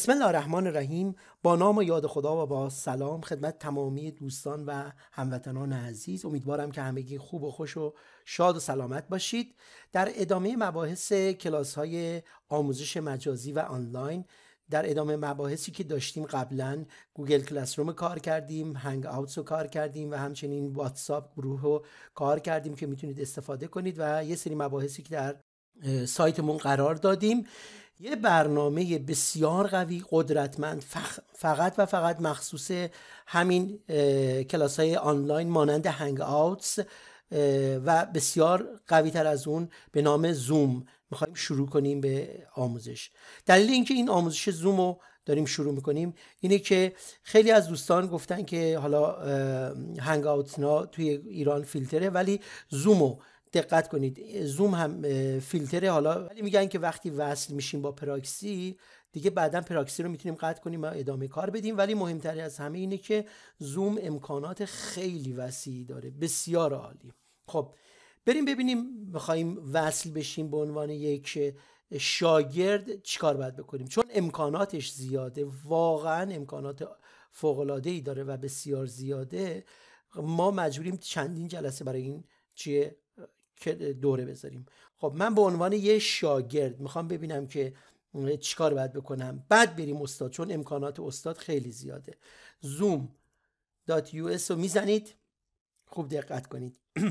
بسم الله الرحمن الرحیم با نام و یاد خدا و با سلام خدمت تمامی دوستان و هموطنان عزیز امیدوارم که همگی خوب و خوش و شاد و سلامت باشید در ادامه مباحث کلاس های آموزش مجازی و آنلاین در ادامه مباحثی که داشتیم قبلا گوگل کلاس روم کار کردیم هنگ آوتس رو کار کردیم و همچنین واتساپ گروه رو کار کردیم که میتونید استفاده کنید و یه سری مباحثی که در سایتمون قرار دادیم یه برنامه بسیار قوی قدرتمند فقط و فقط مخصوص همین کلاس های آنلاین مانند هنگ آوتس و بسیار قوی تر از اون به نام زوم میخوایم شروع کنیم به آموزش دلیل اینکه این آموزش زوم رو داریم شروع میکنیم اینه که خیلی از دوستان گفتن که حالا هنگ آوتنا توی ایران فیلتره ولی زومو دقت کنید زوم هم فیلتره حالا ولی میگن که وقتی وصل میشیم با پراکسی دیگه بعدا پراکسی رو میتونیم قطع کنیم و ادامه کار بدیم ولی مهمتری از همه اینه که زوم امکانات خیلی وسیعی داره بسیار عالی خب بریم ببینیم میخوایم وصل بشیم به عنوان یک شاگرد چیکار باید بکنیم چون امکاناتش زیاده واقعا امکانات العاده ای داره و بسیار زیاده ما مجبوریم چندین جلسه برای این چیه دوره بذاریم خب من به عنوان یه شاگرد میخوام ببینم که چیکار باید بکنم بعد بریم استاد چون امکانات استاد خیلی زیاده زوم رو میزنید خوب دقت کنید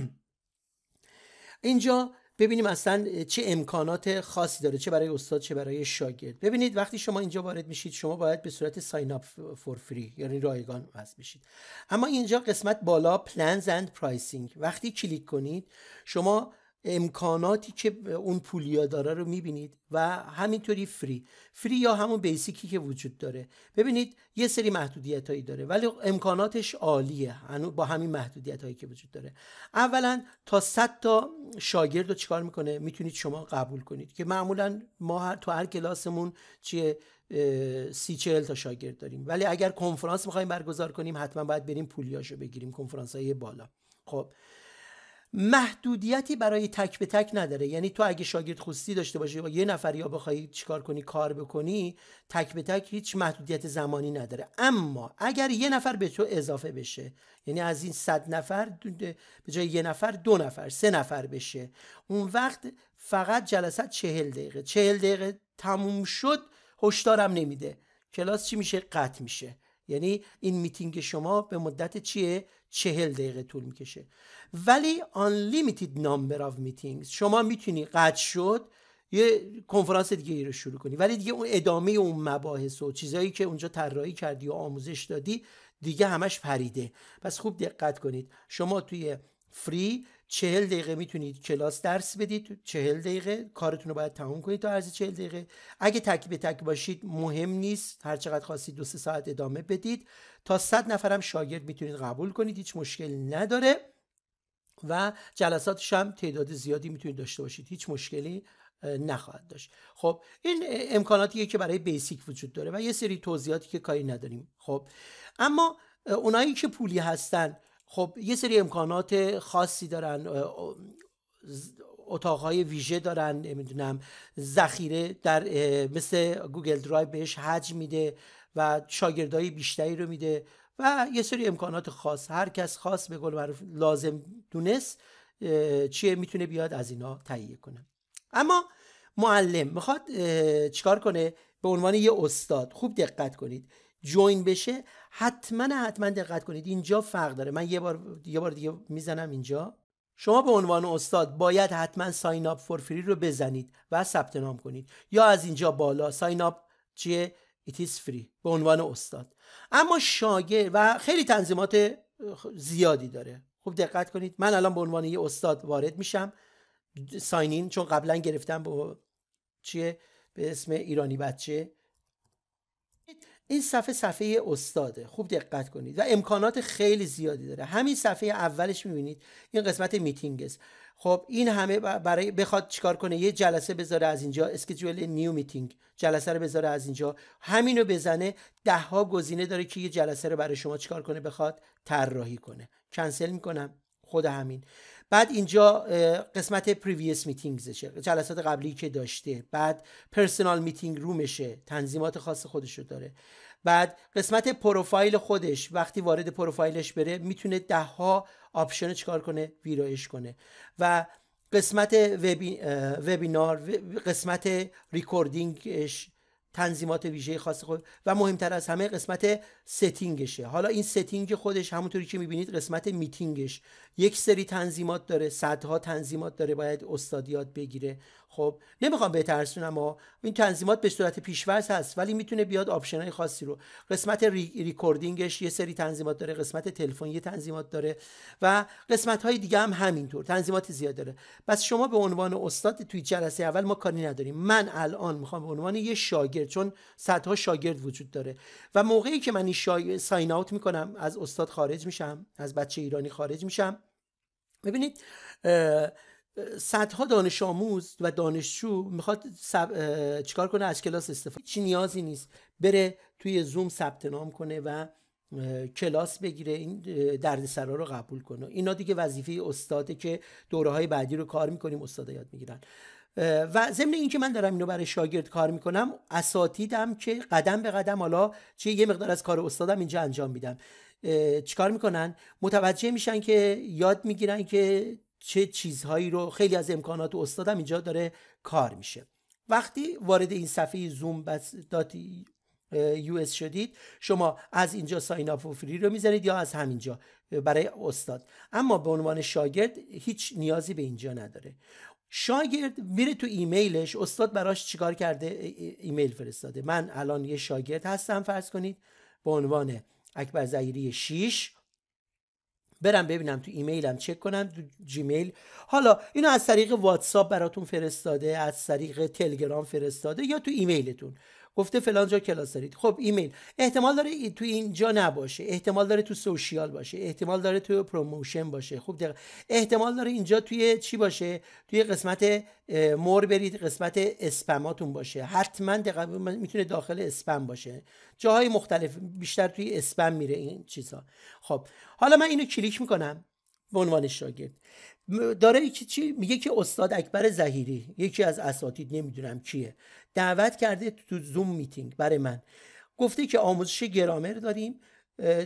اینجا ببینیم اصلا چه امکانات خاصی داره چه برای استاد چه برای شاگرد ببینید وقتی شما اینجا وارد میشید شما باید به صورت ساین اپ فور فری یعنی رایگان وصل بشید اما اینجا قسمت بالا پلنز اند پرایسینگ وقتی کلیک کنید شما امکاناتی که اون پولیا داره رو میبینید و همینطوری فری فری یا همون بیسیکی که وجود داره ببینید یه سری محدودیت هایی داره ولی امکاناتش عالیه با همین محدودیت هایی که وجود داره اولا تا 100 تا شاگرد رو چیکار میکنه میتونید شما قبول کنید که معمولا ما تو هر کلاسمون چیه سی چهل تا شاگرد داریم ولی اگر کنفرانس میخوایم برگزار کنیم حتما باید بریم پولیاشو بگیریم کنفرانس های بالا خب محدودیتی برای تک به تک نداره یعنی تو اگه شاگرد خصوصی داشته باشی و یه نفر یا بخوای چیکار کنی کار بکنی تک به تک هیچ محدودیت زمانی نداره اما اگر یه نفر به تو اضافه بشه یعنی از این صد نفر به جای یه نفر دو نفر سه نفر بشه اون وقت فقط جلسه چهل دقیقه چهل دقیقه تموم شد هشدارم نمیده کلاس چی میشه قطع میشه یعنی این میتینگ شما به مدت چیه چهل دقیقه طول میکشه ولی unlimited number of meetings شما میتونی قطع شد یه کنفرانس دیگه ای رو شروع کنی ولی دیگه اون ادامه اون مباحث و چیزایی که اونجا طراحی کردی و آموزش دادی دیگه همش پریده پس خوب دقت کنید شما توی فری چهل دقیقه میتونید کلاس درس بدید چهل دقیقه کارتون رو باید تموم کنید تا عرض چهل دقیقه اگه تک به تک باشید مهم نیست هر چقدر خواستید دو سه ساعت ادامه بدید تا صد نفرم شاگرد میتونید قبول کنید هیچ مشکل نداره و جلساتش هم تعداد زیادی میتونید داشته باشید هیچ مشکلی نخواهد داشت خب این امکاناتیه که برای بیسیک وجود داره و یه سری توضیحاتی که کاری نداریم خب اما اونایی که پولی هستن خب یه سری امکانات خاصی دارن اتاقهای ویژه دارن نمیدونم ذخیره در مثل گوگل درایو بهش حجم میده و شاگردای بیشتری رو میده و یه سری امکانات خاص هر کس خاص به قول معروف لازم دونست چیه میتونه بیاد از اینا تهیه کنه اما معلم میخواد چیکار کنه به عنوان یه استاد خوب دقت کنید جوین بشه حتما حتما دقت کنید اینجا فرق داره من یه بار بار دیگه میزنم اینجا شما به عنوان استاد باید حتما ساین اپ فور فری رو بزنید و ثبت نام کنید یا از اینجا بالا ساین اپ چیه ایت is فری به عنوان استاد اما شاگرد و خیلی تنظیمات زیادی داره خوب دقت کنید من الان به عنوان یه استاد وارد میشم ساین چون قبلا گرفتم به چیه به اسم ایرانی بچه این صفحه صفحه استاده خوب دقت کنید و امکانات خیلی زیادی داره همین صفحه اولش میبینید این قسمت میتینگ است خب این همه برای بخواد چیکار کنه یه جلسه بذاره از اینجا اسکیجول نیو میتینگ جلسه رو بذاره از اینجا همینو بزنه ده ها گزینه داره که یه جلسه رو برای شما چیکار کنه بخواد طراحی کنه کنسل میکنم خود همین بعد اینجا قسمت پریویس میتینگزشه جلسات قبلی که داشته بعد پرسونال میتینگ رومشه تنظیمات خاص خودش رو داره بعد قسمت پروفایل خودش وقتی وارد پروفایلش بره میتونه ده ها آپشن چکار کنه ویرایش کنه و قسمت وبینار قسمت ریکوردینگش تنظیمات ویژه خاص خود و مهمتر از همه قسمت ستینگشه حالا این ستینگ خودش همونطوری که میبینید قسمت میتینگش یک سری تنظیمات داره صدها تنظیمات داره باید استادیات بگیره خب نمیخوام بترسونم ها این تنظیمات به صورت پیشورز هست ولی میتونه بیاد آپشنای خاصی رو قسمت ری، ریکوردینگش یه سری تنظیمات داره قسمت تلفن یه تنظیمات داره و قسمت های دیگه هم همینطور تنظیمات زیاد داره بس شما به عنوان استاد توی جلسه اول ما کاری نداریم من الان میخوام به عنوان یه شاگرد چون صدها شاگرد وجود داره و موقعی که من این ساین اوت میکنم از استاد خارج میشم از بچه ایرانی خارج میشم ببینید صدها دانش آموز و دانشجو میخواد سب... چیکار کنه از کلاس استفاده چی نیازی نیست بره توی زوم ثبت نام کنه و کلاس بگیره این دردسرا رو قبول کنه اینا دیگه وظیفه استاده که دوره های بعدی رو کار میکنیم استادا یاد میگیرن و ضمن اینکه من دارم اینو برای شاگرد کار میکنم اساتیدم که قدم به قدم حالا چه یه مقدار از کار استادم اینجا انجام میدم چیکار میکنن متوجه میشن که یاد میگیرن که چه چیزهایی رو خیلی از امکانات استادم اینجا داره کار میشه وقتی وارد این صفحه زوم داتی یو شدید شما از اینجا ساین اپ فری رو میزنید یا از همینجا برای استاد اما به عنوان شاگرد هیچ نیازی به اینجا نداره شاگرد میره تو ایمیلش استاد براش چیکار کرده ایمیل فرستاده من الان یه شاگرد هستم فرض کنید به عنوان اکبر زهیری 6 برم ببینم تو ایمیلم چک کنم تو جیمیل حالا اینو از طریق واتساپ براتون فرستاده از طریق تلگرام فرستاده یا تو ایمیلتون گفته فلان جا کلاس دارید خب ایمیل احتمال داره ای تو اینجا نباشه احتمال داره تو سوشیال باشه احتمال داره تو پروموشن باشه خب دقیق. احتمال داره اینجا توی چی باشه توی قسمت مور برید قسمت اسپماتون باشه حتما دقیق. میتونه داخل اسپم باشه جاهای مختلف بیشتر توی اسپم میره این چیزا. خب حالا من اینو کلیک میکنم به عنوان شاگرد داره چی میگه که استاد اکبر زهیری یکی از اساتید نمیدونم کیه دعوت کرده تو زوم میتینگ برای من گفته که آموزش گرامر داریم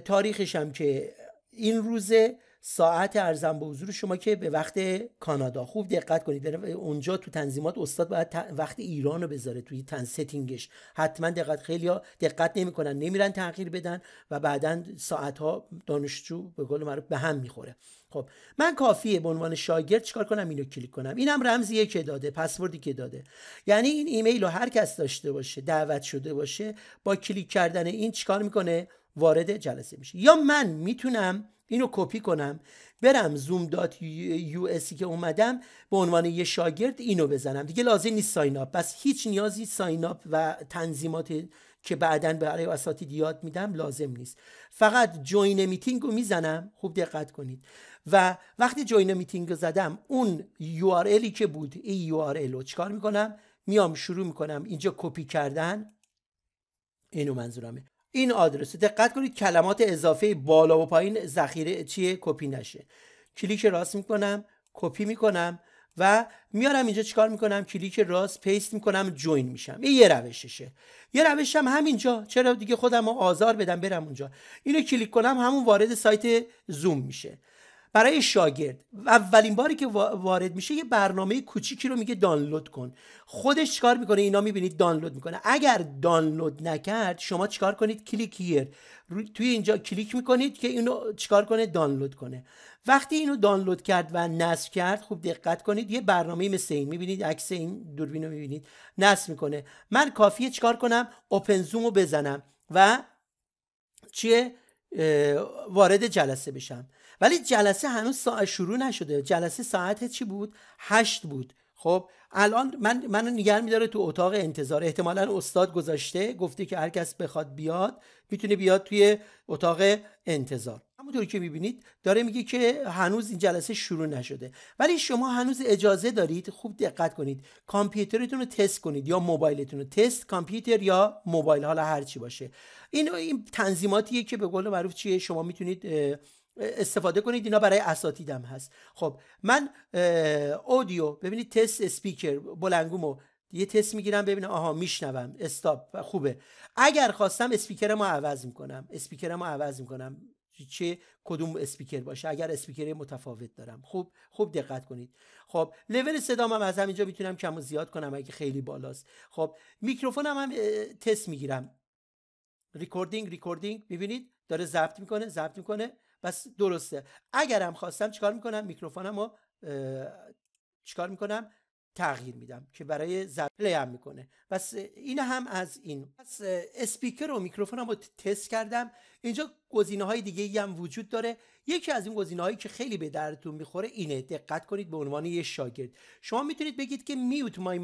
تاریخش هم که این روزه ساعت ارزم به حضور شما که به وقت کانادا خوب دقت کنید اونجا تو تنظیمات استاد باید وقت ایران رو بذاره توی تن ستینگش حتما دقت خیلی ها دقت نمیکنن نمیرن تغییر بدن و بعدا ساعت ها دانشجو به قول به هم میخوره خب من کافیه به عنوان شاگرد چیکار کنم اینو کلیک کنم اینم رمزیه که داده پسوردی که داده یعنی این ایمیل رو هر کس داشته باشه دعوت شده باشه با کلیک کردن این چیکار میکنه وارد جلسه میشه یا من میتونم اینو کپی کنم برم زوم دات یو اسی که اومدم به عنوان یه شاگرد اینو بزنم دیگه لازم نیست ساین اپ پس هیچ نیازی ساین اپ و تنظیمات که بعدا برای اساتید یاد میدم لازم نیست فقط جوین میتینگ رو میزنم خوب دقت کنید و وقتی جوین میتینگ رو زدم اون یو که بود این یو رو چکار میکنم میام شروع میکنم اینجا کپی کردن اینو منظورمه این آدرس دقت کنید کلمات اضافه بالا و پایین ذخیره چیه کپی نشه کلیک راست میکنم کپی میکنم و میارم اینجا چیکار میکنم کلیک راست پیست میکنم جوین میشم این یه روششه یه روشم همینجا چرا دیگه خودم رو آزار بدم برم اونجا اینو کلیک کنم همون وارد سایت زوم میشه برای شاگرد اولین باری که وارد میشه یه برنامه کوچیکی رو میگه دانلود کن خودش چیکار میکنه اینا میبینید دانلود میکنه اگر دانلود نکرد شما چیکار کنید کلیک هیر توی اینجا کلیک میکنید که اینو چیکار کنه دانلود کنه وقتی اینو دانلود کرد و نصب کرد خوب دقت کنید یه برنامه مثل این میبینید عکس این دوربین میبینید نصب میکنه من کافیه چیکار کنم اوپن زوم رو بزنم و چیه وارد جلسه بشم ولی جلسه هنوز ساعت شروع نشده جلسه ساعت چی بود هشت بود خب الان من منو نگر میداره تو اتاق انتظار احتمالا استاد گذاشته گفته که هر کس بخواد بیاد میتونه بیاد توی اتاق انتظار همونطور که میبینید داره میگه که هنوز این جلسه شروع نشده ولی شما هنوز اجازه دارید خوب دقت کنید کامپیوترتون رو تست کنید یا موبایلتون تست کامپیوتر یا موبایل حالا هر باشه این این تنظیماتیه که به قول معروف چیه شما میتونید استفاده کنید اینا برای اساتیدم هست خب من اودیو ببینید تست سپیکر بلنگومو یه تست میگیرم ببینم آها میشنوم استاپ خوبه اگر خواستم اسپیکرم رو عوض میکنم اسپیکرم رو عوض میکنم چه کدوم اسپیکر باشه اگر اسپیکر متفاوت دارم خوب خوب دقت کنید خب لول صدام هم از همینجا میتونم کم و زیاد کنم اگه خیلی بالاست خب میکروفونم هم, هم تست میگیرم ریکوردینگ ریکوردینگ میبینید داره ضبط میکنه ضبط میکنه بس درسته اگرم خواستم چیکار میکنم میکروفونم رو چیکار میکنم تغییر میدم که برای زبله هم میکنه بس این هم از این بس اسپیکر و میکروفونم رو تست کردم اینجا گزینه های دیگه هم وجود داره یکی از این گزینه هایی که خیلی به درتون میخوره اینه دقت کنید به عنوان یه شاگرد شما میتونید بگید که میوت مای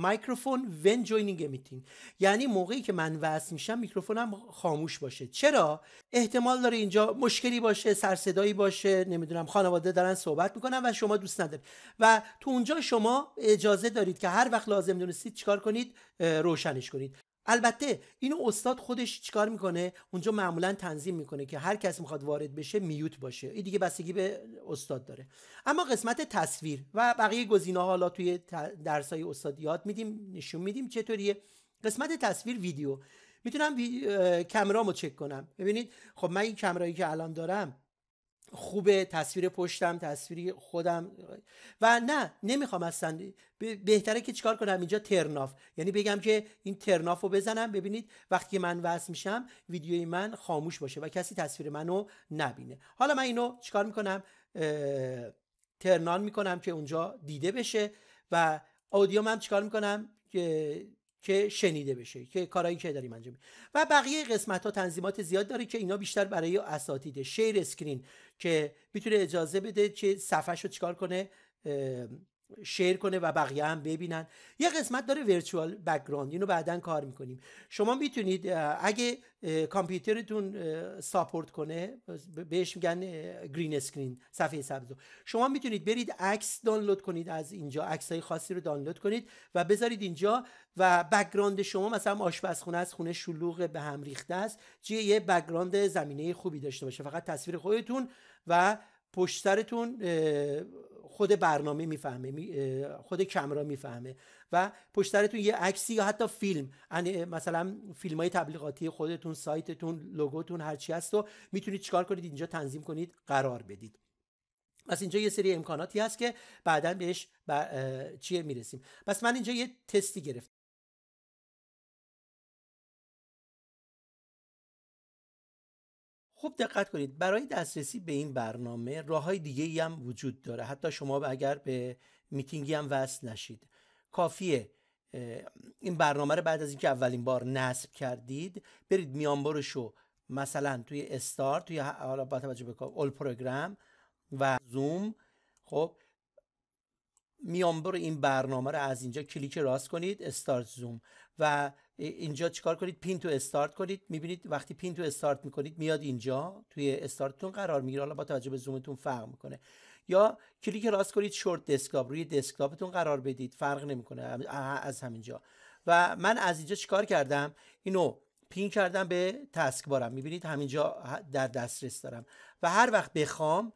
مایکروفون ون جوینینگ میتین یعنی موقعی که من وصل میشم میکروفونم خاموش باشه چرا احتمال داره اینجا مشکلی باشه سرصدایی باشه نمیدونم خانواده دارن صحبت میکنن و شما دوست ندارید و تو اونجا شما اجازه دارید که هر وقت لازم دونستید چیکار کنید روشنش کنید البته اینو استاد خودش چیکار میکنه اونجا معمولا تنظیم میکنه که هر کس میخواد وارد بشه میوت باشه این دیگه بستگی به استاد داره اما قسمت تصویر و بقیه گزینه ها حالا توی درس های استاد یاد میدیم نشون میدیم چطوریه قسمت تصویر ویدیو میتونم وی... کمرامو چک کنم ببینید خب من این کمرایی که الان دارم خوبه تصویر پشتم تصویر خودم و نه نمیخوام اصلا بهتره که چیکار کنم اینجا ترناف یعنی بگم که این ترناف رو بزنم ببینید وقتی من وصل میشم ویدیوی من خاموش باشه و کسی تصویر منو نبینه حالا من اینو چیکار میکنم ترنان میکنم که اونجا دیده بشه و آدیو من چیکار میکنم که که شنیده بشه که کارهایی که داریم انجام و بقیه قسمت ها تنظیمات زیاد داره که اینا بیشتر برای اساتید شیر اسکرین که میتونه اجازه بده که صفحه رو چیکار کنه شیر کنه و بقیه هم ببینن یه قسمت داره ورچوال بکگراند اینو بعدا کار میکنیم شما میتونید اگه کامپیوترتون ساپورت کنه بهش میگن گرین اسکرین صفحه سبز شما میتونید برید عکس دانلود کنید از اینجا عکس های خاصی رو دانلود کنید و بذارید اینجا و بکگراند شما مثلا آشپزخونه از خونه شلوغ به هم ریخته است چیه یه بکگراند زمینه خوبی داشته باشه فقط تصویر خودتون و پشت سرتون خود برنامه میفهمه خود کمرا میفهمه و پشترتون یه عکسی یا حتی فیلم مثلا فیلم های تبلیغاتی خودتون سایتتون لوگوتون هرچی هست و میتونید چیکار کنید اینجا تنظیم کنید قرار بدید پس اینجا یه سری امکاناتی هست که بعدا بهش بر... چیه میرسیم پس من اینجا یه تستی گرفتم خوب دقت کنید برای دسترسی به این برنامه راه های دیگه ای هم وجود داره حتی شما اگر به میتینگی هم وصل نشید کافیه این برنامه رو بعد از اینکه اولین بار نصب کردید برید میان رو مثلا توی استار توی حالا با توجه به اول پروگرام و زوم خب میانبر این برنامه رو از اینجا کلیک راست کنید استارت زوم و اینجا چیکار کنید پین تو استارت کنید میبینید وقتی پین تو استارت میکنید میاد اینجا توی استارتتون قرار میگیره حالا با توجه به زومتون فرق میکنه یا کلیک راست کنید شورت دسکتاپ روی دسکتاپتون قرار بدید فرق نمیکنه از همینجا و من از اینجا چیکار کردم اینو پین کردم به تسک بارم میبینید همینجا در دسترس دارم و هر وقت بخوام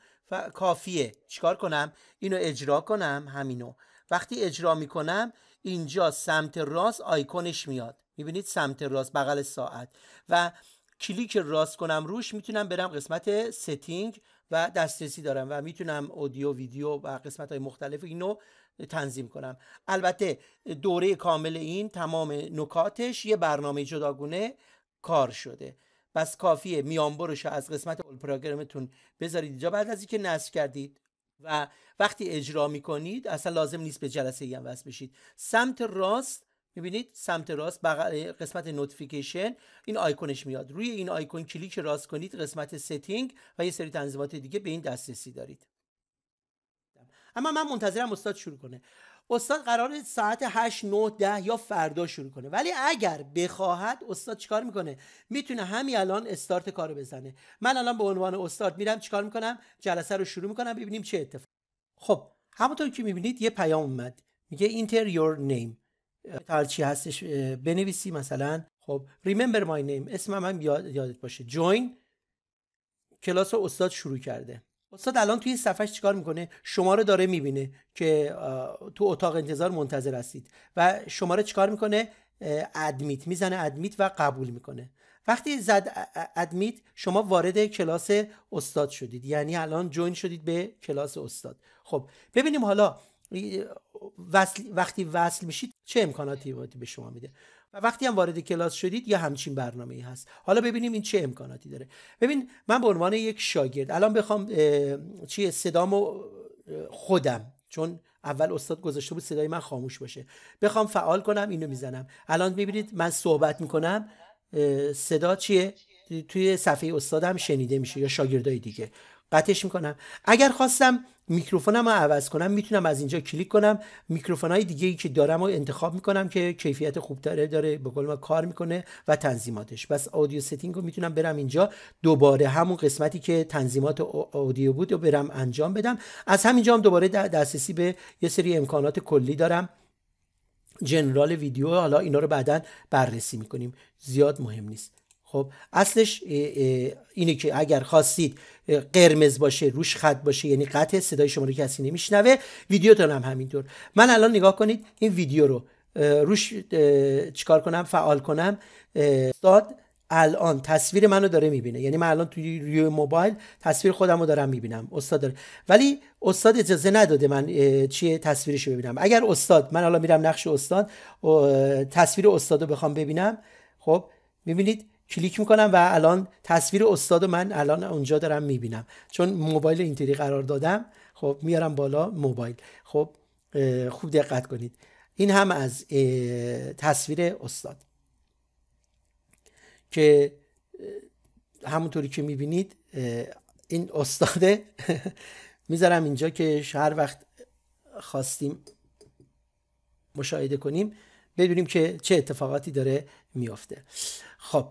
کافیه چیکار کنم اینو اجرا کنم همینو وقتی اجرا میکنم اینجا سمت راست آیکونش میاد میبینید سمت راست بغل ساعت و کلیک راست کنم روش میتونم برم قسمت ستینگ و دسترسی دارم و میتونم اودیو ویدیو و قسمت های مختلف اینو تنظیم کنم البته دوره کامل این تمام نکاتش یه برنامه جداگونه کار شده بس کافیه میانبرش از قسمت اول پروگرامتون بذارید اینجا بعد از اینکه نصب کردید و وقتی اجرا میکنید اصلا لازم نیست به جلسه ای هم وصل بشید سمت راست میبینید سمت راست بغل قسمت نوتیفیکیشن این آیکونش میاد روی این آیکون کلیک راست کنید قسمت ستینگ و یه سری تنظیمات دیگه به این دسترسی دارید اما من منتظرم استاد شروع کنه استاد قرار ساعت 8 9 10 یا فردا شروع کنه ولی اگر بخواهد استاد چیکار میکنه میتونه همین الان استارت کارو بزنه من الان به عنوان استاد میرم چیکار میکنم جلسه رو شروع میکنم ببینیم چه اتفاق خب همونطور که میبینید یه پیام اومد میگه اینتر نیم چی هستش بنویسی مثلا خب remember my name اسمم هم یادت باشه جوین کلاس استاد شروع کرده استاد الان توی صفحش چیکار میکنه شما رو داره میبینه که تو اتاق انتظار منتظر هستید و شما رو چیکار میکنه ادمیت میزنه ادمیت و قبول میکنه وقتی زد ادمیت شما وارد کلاس استاد شدید یعنی الان جوین شدید به کلاس استاد خب ببینیم حالا وصل، وقتی وصل میشید چه امکاناتی به شما میده و وقتی هم وارد کلاس شدید یا همچین برنامه ای هست حالا ببینیم این چه امکاناتی داره ببین من به عنوان یک شاگرد الان بخوام چیه صدامو خودم چون اول استاد گذاشته بود صدای من خاموش باشه بخوام فعال کنم اینو میزنم الان میبینید من صحبت میکنم صدا چیه توی صفحه استادم شنیده میشه یا شاگردای دیگه قطعش میکنم اگر خواستم میکروفونم رو عوض کنم میتونم از اینجا کلیک کنم میکروفون های دیگه ای که دارم رو انتخاب میکنم که کیفیت خوب داره داره به قول ما کار میکنه و تنظیماتش بس آدیو ستینگ رو میتونم برم اینجا دوباره همون قسمتی که تنظیمات آدیو بود رو برم انجام بدم از همینجا هم دوباره دسترسی به یه سری امکانات کلی دارم جنرال ویدیو حالا اینا رو بعدا بررسی میکنیم زیاد مهم نیست خب اصلش اینه که اگر خواستید قرمز باشه روش خط باشه یعنی قطع صدای شما رو کسی نمیشنوه ویدیوتون هم همینطور من الان نگاه کنید این ویدیو رو روش چیکار کنم فعال کنم استاد الان تصویر منو داره میبینه یعنی من الان توی ریو موبایل تصویر خودم رو دارم میبینم استاد ولی استاد اجازه نداده من چیه تصویرش رو ببینم اگر استاد من الان میرم نقش استاد تصویر استاد رو بخوام ببینم خب میبینید کلیک میکنم و الان تصویر استاد من الان اونجا دارم میبینم چون موبایل اینطوری قرار دادم خب میارم بالا موبایل خب خوب دقت کنید این هم از تصویر استاد که همونطوری که میبینید این استاده میذارم اینجا که هر وقت خواستیم مشاهده کنیم ببینیم که چه اتفاقاتی داره میافته خب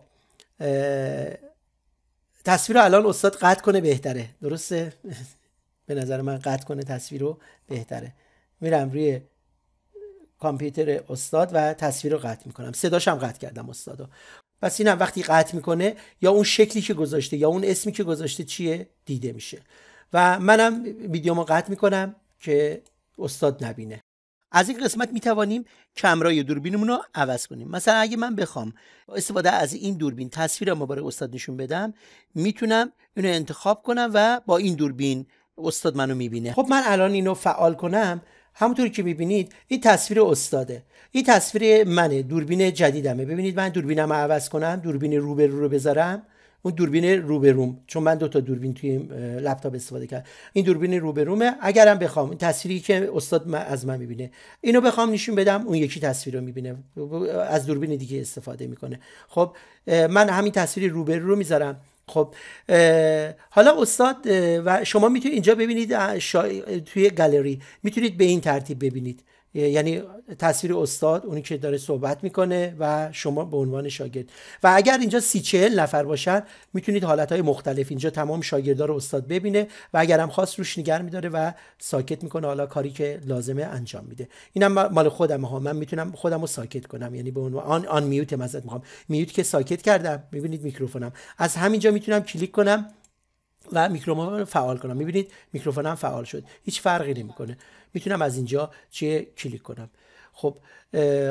تصویر رو الان استاد قطع کنه بهتره درسته به نظر من قطع کنه تصویر رو بهتره میرم روی کامپیوتر استاد و تصویر رو قطع میکنم صداش هم قطع کردم استادو پس اینم وقتی قطع میکنه یا اون شکلی که گذاشته یا اون اسمی که گذاشته چیه دیده میشه و منم ویدیومو قطع میکنم که استاد نبینه از این قسمت می توانیم کمرای دوربینمون رو عوض کنیم مثلا اگه من بخوام با استفاده از این دوربین تصویرم برای استاد نشون بدم میتونم اینو انتخاب کنم و با این دوربین استاد منو میبینه خب من الان اینو فعال کنم همونطور که میبینید این تصویر استاده این تصویر منه دوربین جدیدمه ببینید من دوربینم رو عوض کنم دوربین روبرو رو بذارم اون دوربین روبروم چون من دو تا دوربین توی لپتاپ استفاده کردم این دوربین روبرومه اگرم بخوام این تصویری که استاد از من میبینه اینو بخوام نشون بدم اون یکی تصویر رو میبینه از دوربین دیگه استفاده میکنه خب من همین تصویر روبرو رو میذارم خب حالا استاد و شما میتونید اینجا ببینید توی گالری میتونید به این ترتیب ببینید یعنی تصویر استاد اونی که داره صحبت میکنه و شما به عنوان شاگرد و اگر اینجا سی چهل نفر باشن میتونید حالتهای مختلف اینجا تمام شاگردار رو استاد ببینه و اگر هم خواست روش نگر میداره و ساکت میکنه حالا کاری که لازمه انجام میده اینم مال خودم ها من میتونم خودم رو ساکت کنم یعنی به عنوان آن, آن میوت مزد میخوام میوت که ساکت کردم میبینید میکروفونم از همینجا میتونم کلیک کنم و میکروفون فعال کنم میبینید میکروفونم فعال شد هیچ فرقی نمیکنه میتونم از اینجا چه کلیک کنم خب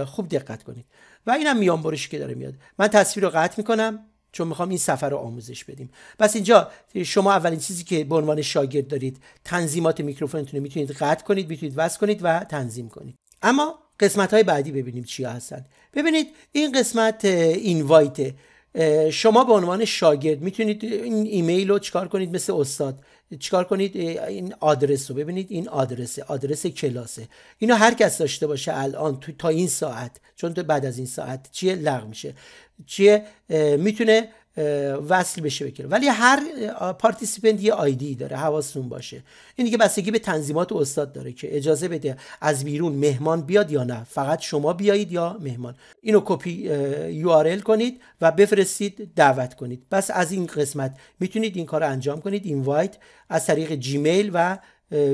خوب دقت کنید و اینم میان برش که داره میاد من تصویر رو قطع میکنم چون میخوام این سفر رو آموزش بدیم پس اینجا شما اولین چیزی که به عنوان شاگرد دارید تنظیمات میکروفونتون میتونید قطع کنید میتونید وصل کنید و تنظیم کنید اما قسمت های بعدی ببینیم چی هستن ببینید این قسمت اینوایت شما به عنوان شاگرد میتونید این ایمیل رو چیکار کنید مثل استاد چیکار کنید این آدرس رو ببینید این آدرسه آدرس کلاسه اینو هر کس داشته باشه الان تا این ساعت چون تو بعد از این ساعت چیه لغو میشه چیه میتونه وصل بشه بکنه ولی هر پارتیسیپنت یه آیدی داره حواستون باشه این دیگه بستگی به تنظیمات استاد داره که اجازه بده از بیرون مهمان بیاد یا نه فقط شما بیایید یا مهمان اینو کپی یو کنید و بفرستید دعوت کنید بس از این قسمت میتونید این کار انجام کنید اینوایت از طریق جیمیل و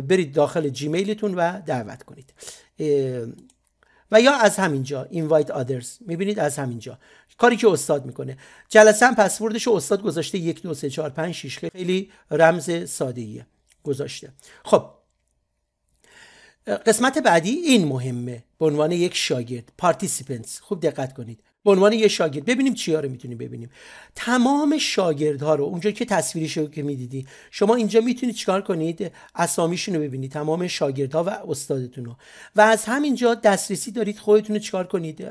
برید داخل جیمیلتون و دعوت کنید و یا از همینجا invite others میبینید از همینجا کاری که استاد میکنه جلسه هم پسوردش استاد گذاشته یک دو سه چهار پنج شیش خیلی رمز ساده ایه گذاشته خب قسمت بعدی این مهمه به عنوان یک شاگرد پارتیسیپنتس خوب دقت کنید به عنوان یه شاگرد ببینیم چیا رو میتونیم ببینیم تمام شاگردها رو اونجا که تصویری رو که میدیدی شما اینجا میتونید چیکار کنید اسامیشون رو ببینید تمام شاگردها و استادتون رو و از همینجا دسترسی دارید خودتون رو چیکار کنید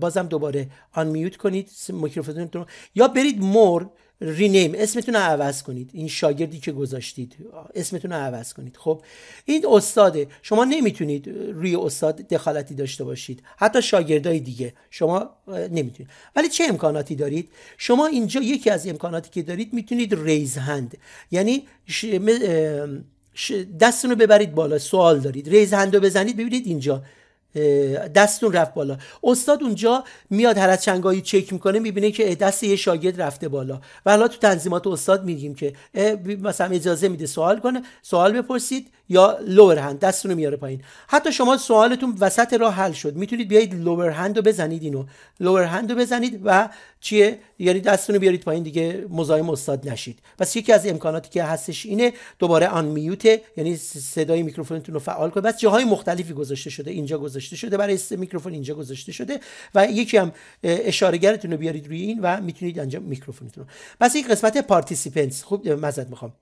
بازم دوباره آن میوت کنید میکروفونتون رو یا برید مور رینیم اسمتون رو عوض کنید این شاگردی که گذاشتید اسمتون رو عوض کنید خب این استاده شما نمیتونید روی استاد دخالتی داشته باشید حتی شاگردای دیگه شما نمیتونید ولی چه امکاناتی دارید شما اینجا یکی از امکاناتی که دارید میتونید ریز هند یعنی ش... رو ببرید بالا سوال دارید ریز هند رو بزنید ببینید اینجا دستون رفت بالا استاد اونجا میاد هر از چنگایی چک میکنه میبینه که دست یه شاگرد رفته بالا و حالا تو تنظیمات استاد میگیم که مثلا اجازه میده سوال کنه سوال بپرسید یا لوور هند دستونو میاره پایین حتی شما سوالتون وسط راه حل شد میتونید بیایید لوور هند رو بزنید اینو لوور هند رو بزنید و چیه یعنی دستونو بیارید پایین دیگه مزایم استاد نشید پس یکی از امکاناتی که هستش اینه دوباره آن میوت یعنی صدای میکروفونتون رو فعال کنید بس جاهای مختلفی گذاشته شده اینجا گذاشته شده برای میکروفون اینجا گذاشته شده و یکی هم اشارهگرتون رو بیارید روی این و میتونید انجام میکروفونتون رو پس این قسمت پارتیسیپنتس خوب مزد میخوام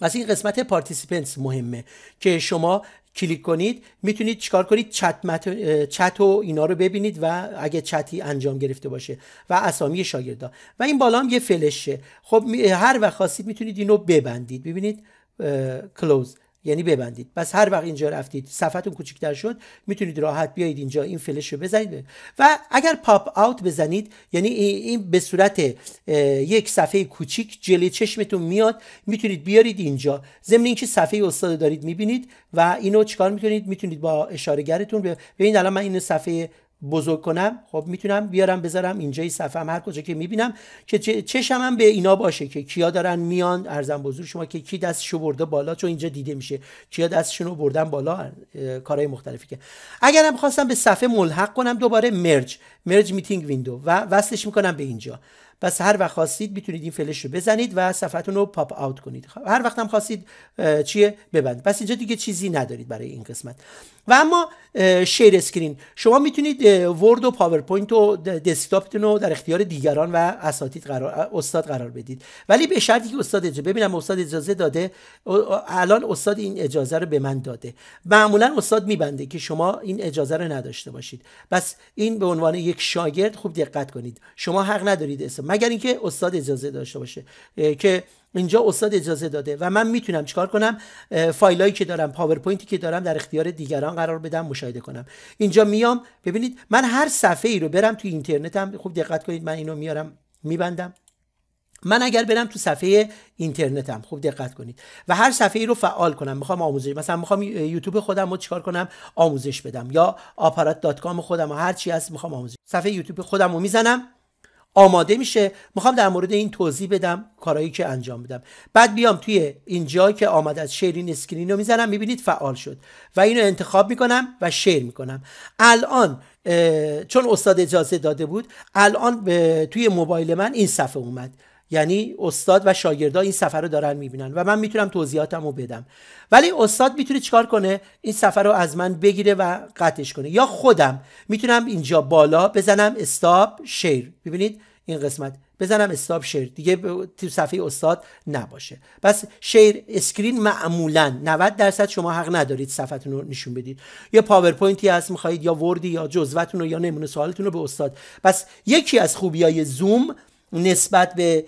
از این قسمت پارتیسیپنتس مهمه که شما کلیک کنید میتونید چیکار کنید چت, چت و اینا رو ببینید و اگه چتی انجام گرفته باشه و اسامی شاگردا و این بالا هم یه فلشه خب هر وقت خواستید میتونید اینو ببندید ببینید کلوز یعنی ببندید پس هر وقت اینجا رفتید صفحتون کوچیک‌تر شد میتونید راحت بیایید اینجا این فلش رو بزنید و اگر پاپ آوت بزنید یعنی این به صورت یک صفحه کوچیک جلوی چشمتون میاد میتونید بیارید اینجا ضمن اینکه صفحه استاد دارید میبینید و اینو چکار میتونید میتونید با اشاره به این الان من این صفحه بزرگ کنم خب میتونم بیارم بذارم اینجای صفحه هر کجا که میبینم که چشم هم به اینا باشه که کیا دارن میان ارزم بزرگ شما که کی دستشو برده بالا چون اینجا دیده میشه کیا دستشون رو بردن بالا کارهای مختلفی که اگرم خواستم به صفحه ملحق کنم دوباره مرج مرج میتینگ ویندو و وصلش میکنم به اینجا پس هر وقت خواستید میتونید این فلش رو بزنید و صفحتون رو پاپ آوت کنید خب، هر وقت هم خواستید چیه ببند پس اینجا دیگه چیزی ندارید برای این قسمت و اما شیر اسکرین شما میتونید ورد و پاورپوینت و دسکتاپتون رو در اختیار دیگران و اساتید قرار استاد قرار بدید ولی به شرطی که استاد اجازه ببینم استاد اجازه داده الان استاد این اجازه رو به من داده معمولا استاد میبنده که شما این اجازه رو نداشته باشید پس این به عنوان یک شاگرد خوب دقت کنید شما حق ندارید اسم مگر اینکه استاد اجازه داشته باشه که اینجا استاد اجازه داده و من میتونم چکار کنم فایلایی که دارم پاورپوینتی که دارم در اختیار دیگران قرار بدم مشاهده کنم اینجا میام ببینید من هر صفحه ای رو برم تو اینترنتم خوب دقت کنید من اینو میارم میبندم من اگر برم تو صفحه اینترنتم خوب دقت کنید و هر صفحه ای رو فعال کنم میخوام آموزش مثلا میخوام یوتیوب خودم رو چیکار کنم آموزش بدم یا آپارات دات کام خودم و هر چی هست میخوام آموزش صفحه یوتیوب خودم رو میزنم آماده میشه میخوام در مورد این توضیح بدم کارهایی که انجام بدم بعد بیام توی این جایی که آمد از شیرین اسکرین رو میزنم میبینید فعال شد و اینو انتخاب میکنم و شیر میکنم الان چون استاد اجازه داده بود الان توی موبایل من این صفحه اومد یعنی استاد و شاگردا این سفر رو دارن میبینن و من میتونم توضیحاتم رو بدم ولی استاد میتونه چیکار کنه این سفر رو از من بگیره و قطعش کنه یا خودم میتونم اینجا بالا بزنم استاب شیر ببینید این قسمت بزنم استاب شیر دیگه تو صفحه استاد نباشه بس شیر اسکرین معمولا 90 درصد شما حق ندارید صفحتون رو نشون بدید یا پاورپوینتی هست میخواهید یا وردی یا جزوتون رو یا نمونه سوالتون رو به استاد بس یکی از خوبیای زوم نسبت به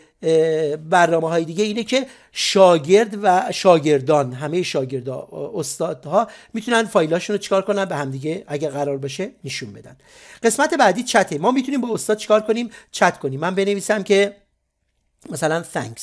برنامه های دیگه اینه که شاگرد و شاگردان همه شاگردا استادها میتونن فایلاشون رو چیکار کنن به همدیگه اگه قرار باشه نشون بدن قسمت بعدی چته ما میتونیم با استاد چیکار کنیم چت کنیم من بنویسم که مثلا thanks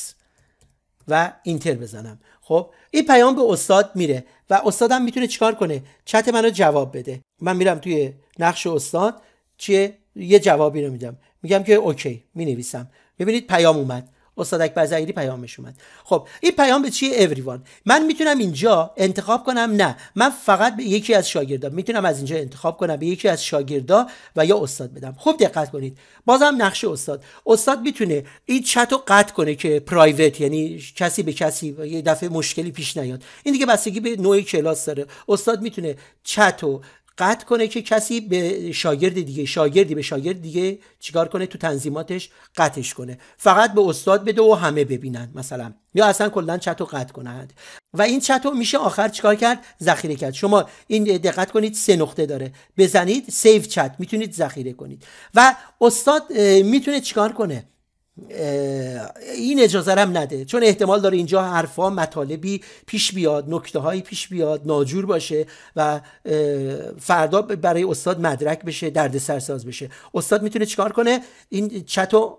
و اینتر بزنم خب این پیام به استاد میره و استادم میتونه چیکار کنه چت منو جواب بده من میرم توی نقش استاد چیه یه جوابی رو میدم میگم که اوکی مینویسم ببینید پیام اومد استاد اکبر ظهیری پیامش اومد خب این پیام به چیه اوریوان من میتونم اینجا انتخاب کنم نه من فقط به یکی از شاگردا میتونم از اینجا انتخاب کنم به یکی از شاگردا و یا استاد بدم خب دقت کنید بازم نقش استاد استاد میتونه این چت رو قطع کنه که پرایوت یعنی کسی به کسی یه دفعه مشکلی پیش نیاد این دیگه بستگی به نوع کلاس داره استاد میتونه چت و قطع کنه که کسی به شاگرد دیگه شاگردی به شاگرد دیگه چیکار کنه تو تنظیماتش قطعش کنه فقط به استاد بده و همه ببینن مثلا یا اصلا کلا چت رو قطع کنند و این چت میشه آخر چیکار کرد ذخیره کرد شما این دقت کنید سه نقطه داره بزنید سیو چت میتونید ذخیره کنید و استاد میتونه چیکار کنه این اجازه هم نده چون احتمال داره اینجا حرفا مطالبی پیش بیاد نکته هایی پیش بیاد ناجور باشه و فردا برای استاد مدرک بشه درد سرساز بشه استاد میتونه چیکار کنه این چتو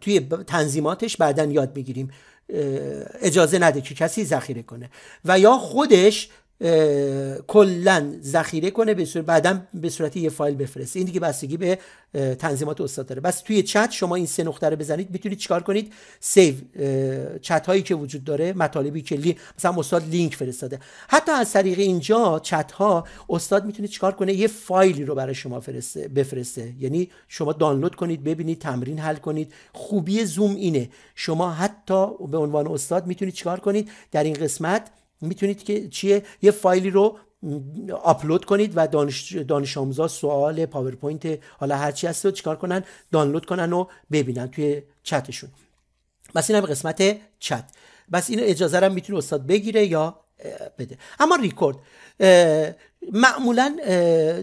توی تنظیماتش بعدا یاد میگیریم اجازه نده که کسی ذخیره کنه و یا خودش کلا ذخیره کنه به صورت بعدا به صورت یه فایل بفرسته این دیگه بستگی به تنظیمات استاد داره بس توی چت شما این سه نقطه رو بزنید میتونید چیکار کنید سیو چت هایی که وجود داره مطالبی که لی... مثلا استاد لینک فرستاده حتی از طریق اینجا چت ها استاد میتونه چیکار کنه یه فایلی رو برای شما فرسته بفرسته یعنی شما دانلود کنید ببینید تمرین حل کنید خوبی زوم اینه شما حتی به عنوان استاد میتونید چیکار کنید در این قسمت میتونید که چیه یه فایلی رو آپلود کنید و دانش, دانش آموزا سوال پاورپوینت حالا هرچی هست رو چیکار کنن دانلود کنن و ببینن توی چتشون بس این هم قسمت چت بس اینو اجازه رو میتونه استاد بگیره یا بده اما ریکورد معمولا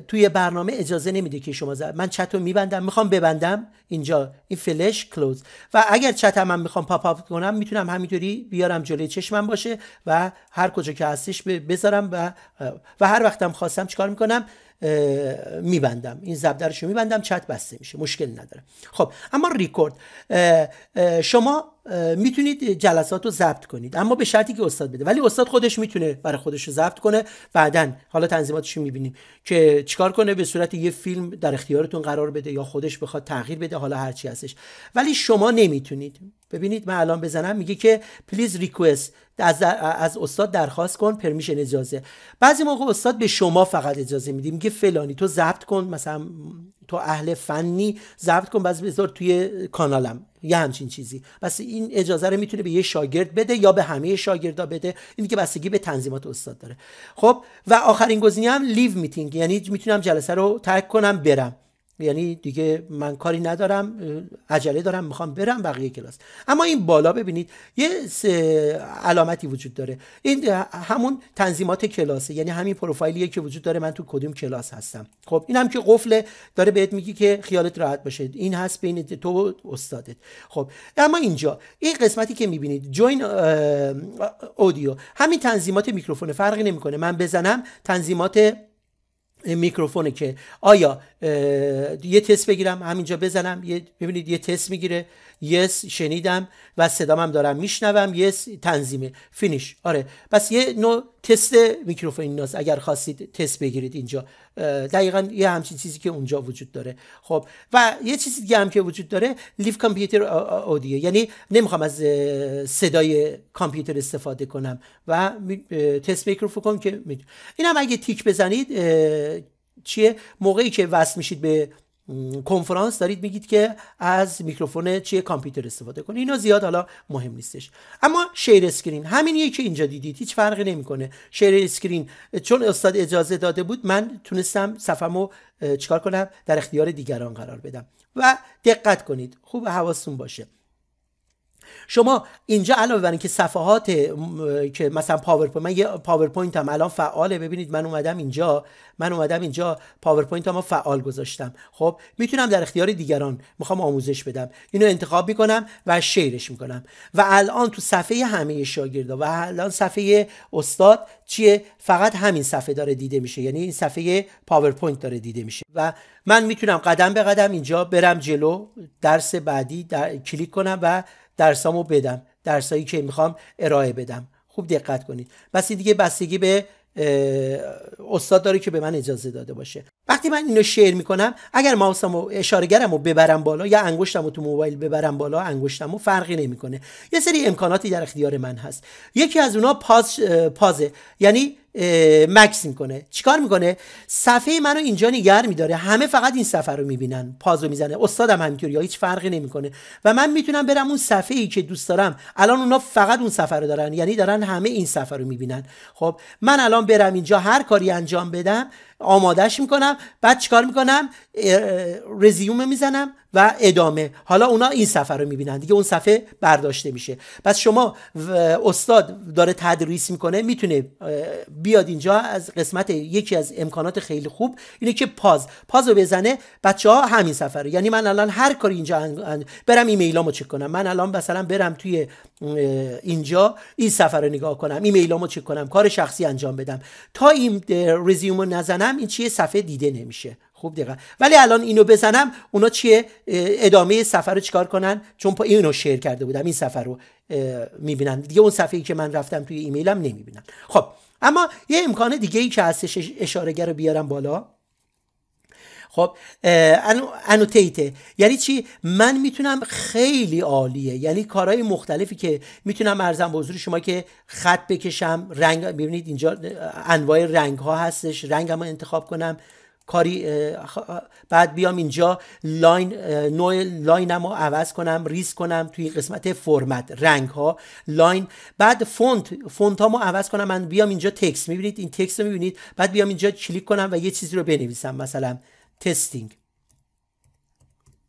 توی برنامه اجازه نمیده که شما زد. من چت رو میبندم میخوام ببندم اینجا این فلش کلوز و اگر چت هم من میخوام پاپ اپ کنم میتونم همینطوری بیارم جلوی چشمم باشه و هر کجا که هستش بذارم و و هر وقتم خواستم چیکار میکنم میبندم این زبدرش رو میبندم چت بسته میشه مشکل نداره خب اما ریکورد شما میتونید جلسات رو ضبط کنید اما به شرطی که استاد بده ولی استاد خودش میتونه برای خودش رو ضبط کنه بعدا حالا تنظیماتش رو میبینیم که چیکار کنه به صورت یه فیلم در اختیارتون قرار بده یا خودش بخواد تغییر بده حالا هرچی هستش ولی شما نمیتونید ببینید من الان بزنم میگه که پلیز ریکوست از, از استاد درخواست کن پرمیشن اجازه بعضی موقع استاد به شما فقط اجازه میدیم میگه فلانی تو ضبط کن مثلا تو اهل فنی ضبط کن بعضی بذار توی کانالم یه همچین چیزی بس این اجازه رو میتونه به یه شاگرد بده یا به همه شاگردا بده این که بستگی به تنظیمات استاد داره خب و آخرین گزینه هم لیو میتینگ یعنی میتونم جلسه رو ترک کنم برم یعنی دیگه من کاری ندارم عجله دارم میخوام برم بقیه کلاس اما این بالا ببینید یه علامتی وجود داره این همون تنظیمات کلاسه یعنی همین پروفایلیه که وجود داره من تو کدوم کلاس هستم خب این هم که قفله داره بهت میگی که خیالت راحت باشه این هست بین تو استادت خب اما اینجا این قسمتی که میبینید جوین اودیو همین تنظیمات میکروفون فرقی نمیکنه من بزنم تنظیمات میکروفونه که آیا یه تست بگیرم همینجا بزنم یه ببینید یه تست میگیره یس شنیدم و صدام هم دارم میشنوم یس yes, تنظیمه فینیش آره بس یه نوع تست میکروفون ناز اگر خواستید تست بگیرید اینجا دقیقا یه همچین چیزی که اونجا وجود داره خب و یه چیزی دیگه هم که وجود داره لیف کامپیوتر اودیو یعنی نمیخوام از صدای کامپیوتر استفاده کنم و تست میکروفون که این هم اگه تیک بزنید چیه موقعی که وصل میشید به کنفرانس دارید میگید که از میکروفون چیه کامپیوتر استفاده کنید اینا زیاد حالا مهم نیستش اما شیر اسکرین همینیه که اینجا دیدید هیچ فرقی نمیکنه شیر اسکرین چون استاد اجازه داده بود من تونستم صفمو چیکار کنم در اختیار دیگران قرار بدم و دقت کنید خوب حواستون باشه شما اینجا علاوه بر اینکه صفحات که مثلا پاورپوینت من یه پاورپوینت هم الان فعاله ببینید من اومدم اینجا من اومدم اینجا پاورپوینت هم فعال گذاشتم خب میتونم در اختیار دیگران میخوام آموزش بدم اینو انتخاب میکنم و شیرش میکنم و الان تو صفحه همه شاگردا و الان صفحه استاد چیه فقط همین صفحه داره دیده میشه یعنی این صفحه پاورپوینت داره دیده میشه و من میتونم قدم به قدم اینجا برم جلو درس بعدی در... کلیک کنم و درسامو بدم درسایی که میخوام ارائه بدم خوب دقت کنید بس دیگه بستگی به استاد داره که به من اجازه داده باشه وقتی من اینو شیر میکنم اگر ماوسمو اشارهگرمو ببرم بالا یا انگشتمو تو موبایل ببرم بالا انگشتمو فرقی نمیکنه یه سری امکاناتی در اختیار من هست یکی از اونا پاز پازه یعنی مکس میکنه چیکار میکنه صفحه منو اینجا نگر میداره همه فقط این صفحه رو میبینن پازو میزنه استادم همینطوری یا هیچ فرقی نمیکنه و من میتونم برم اون صفحه ای که دوست دارم الان اونا فقط اون صفحه رو دارن یعنی دارن همه این صفحه رو میبینن خب من الان برم اینجا هر کاری انجام بدم آمادهش میکنم بعد چیکار میکنم رزیوم میزنم و ادامه حالا اونا این صفحه رو میبینن دیگه اون صفحه برداشته میشه پس شما استاد داره تدریس میکنه میتونه بیاد اینجا از قسمت یکی از امکانات خیلی خوب اینه که پاز پاز رو بزنه بچه ها همین صفحه رو یعنی من الان هر کاری اینجا برم ایمیلامو چک کنم من الان مثلا برم توی اینجا این سفر رو نگاه کنم ایمیل رو چک کنم کار شخصی انجام بدم تا این رو نزنم این چیه صفحه دیده نمیشه خوب دقیقا ولی الان اینو بزنم اونا چیه ادامه سفر رو چیکار کنن چون پا اینو شیر کرده بودم این سفر رو میبینن دیگه اون صفحه ای که من رفتم توی ایمیلم نمیبینن خب اما یه امکان دیگه ای که هستش اشارهگر رو بیارم بالا خب انو انوتیته یعنی چی من میتونم خیلی عالیه یعنی کارهای مختلفی که میتونم ارزم به حضور شما که خط بکشم رنگ ببینید اینجا انواع رنگ ها هستش رنگ انتخاب کنم کاری بعد بیام اینجا لاین نوع لاینمو رو عوض کنم ریز کنم توی قسمت فرمت رنگ ها لاین بعد فونت فونت ها عوض کنم من بیام اینجا تکست میبینید این تکست رو میبینید بعد بیام اینجا کلیک کنم و یه چیزی رو بنویسم مثلا تستینگ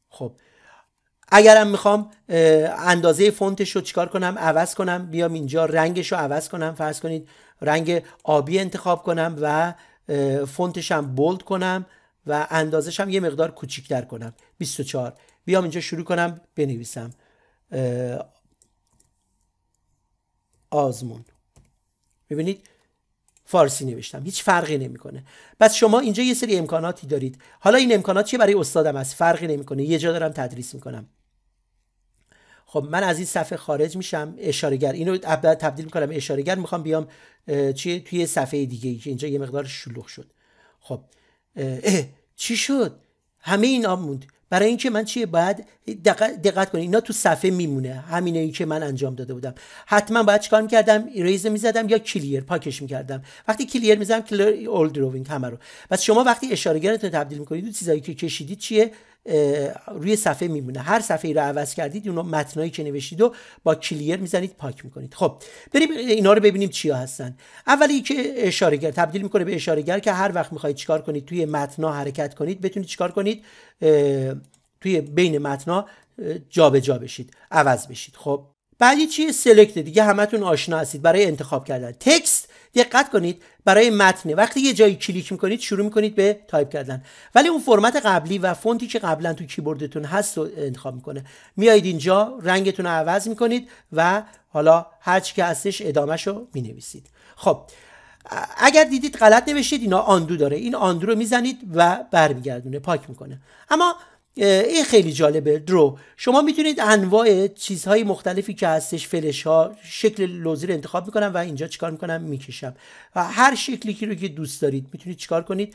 خب اگرم میخوام اندازه فونتش رو چیکار کنم عوض کنم بیام اینجا رنگش رو عوض کنم فرض کنید رنگ آبی انتخاب کنم و فونتش هم بولد کنم و اندازش هم یه مقدار کوچیکتر کنم 24 بیام اینجا شروع کنم بنویسم آزمون میبینید فارسی نوشتم هیچ فرقی نمیکنه پس شما اینجا یه سری امکاناتی دارید حالا این امکانات چیه برای استادم است فرقی نمیکنه یه جا دارم تدریس میکنم خب من از این صفحه خارج میشم اشارهگر اینو تبدیل میکنم اشارهگر میخوام بیام چیه توی صفحه دیگه ای که اینجا یه مقدار شلوغ شد خب چی شد همه این موند برای اینکه من چیه باید دقت کنید اینا تو صفحه میمونه همینه ای که من انجام داده بودم حتما باید چیکار میکردم ایریز میزدم یا کلیر پاکش میکردم وقتی کلیر میزدم کلیر اول دروینگ همه رو پس شما وقتی اشاره رو تبدیل میکنید و چیزایی که کشیدید چیه روی صفحه میمونه هر صفحه ای رو عوض کردید اون متنایی که نوشتید و با کلیر میزنید پاک میکنید خب بریم اینا رو ببینیم چیا هستن اولی که اشارهگر تبدیل میکنه به اشارهگر که هر وقت میخواید چیکار کنید توی متنا حرکت کنید بتونید چیکار کنید توی بین متنا جابجا جا بشید عوض بشید خب بعدی چیه سلکت دیگه همتون آشنا هستید برای انتخاب کردن تکست دقت کنید برای متن وقتی یه جایی کلیک میکنید شروع میکنید به تایپ کردن ولی اون فرمت قبلی و فونتی که قبلا تو کیبوردتون هست رو انتخاب میکنه میایید اینجا رنگتون رو عوض میکنید و حالا هرچی که هستش ادامهش رو مینویسید خب اگر دیدید غلط نوشتید اینا آندو داره این آندو رو میزنید و برمیگردونه پاک میکنه اما این خیلی جالبه درو شما میتونید انواع چیزهای مختلفی که هستش فلش ها شکل لوزی رو انتخاب میکنم و اینجا چیکار میکنم میکشم و هر شکلی که رو که دوست دارید میتونید چیکار کنید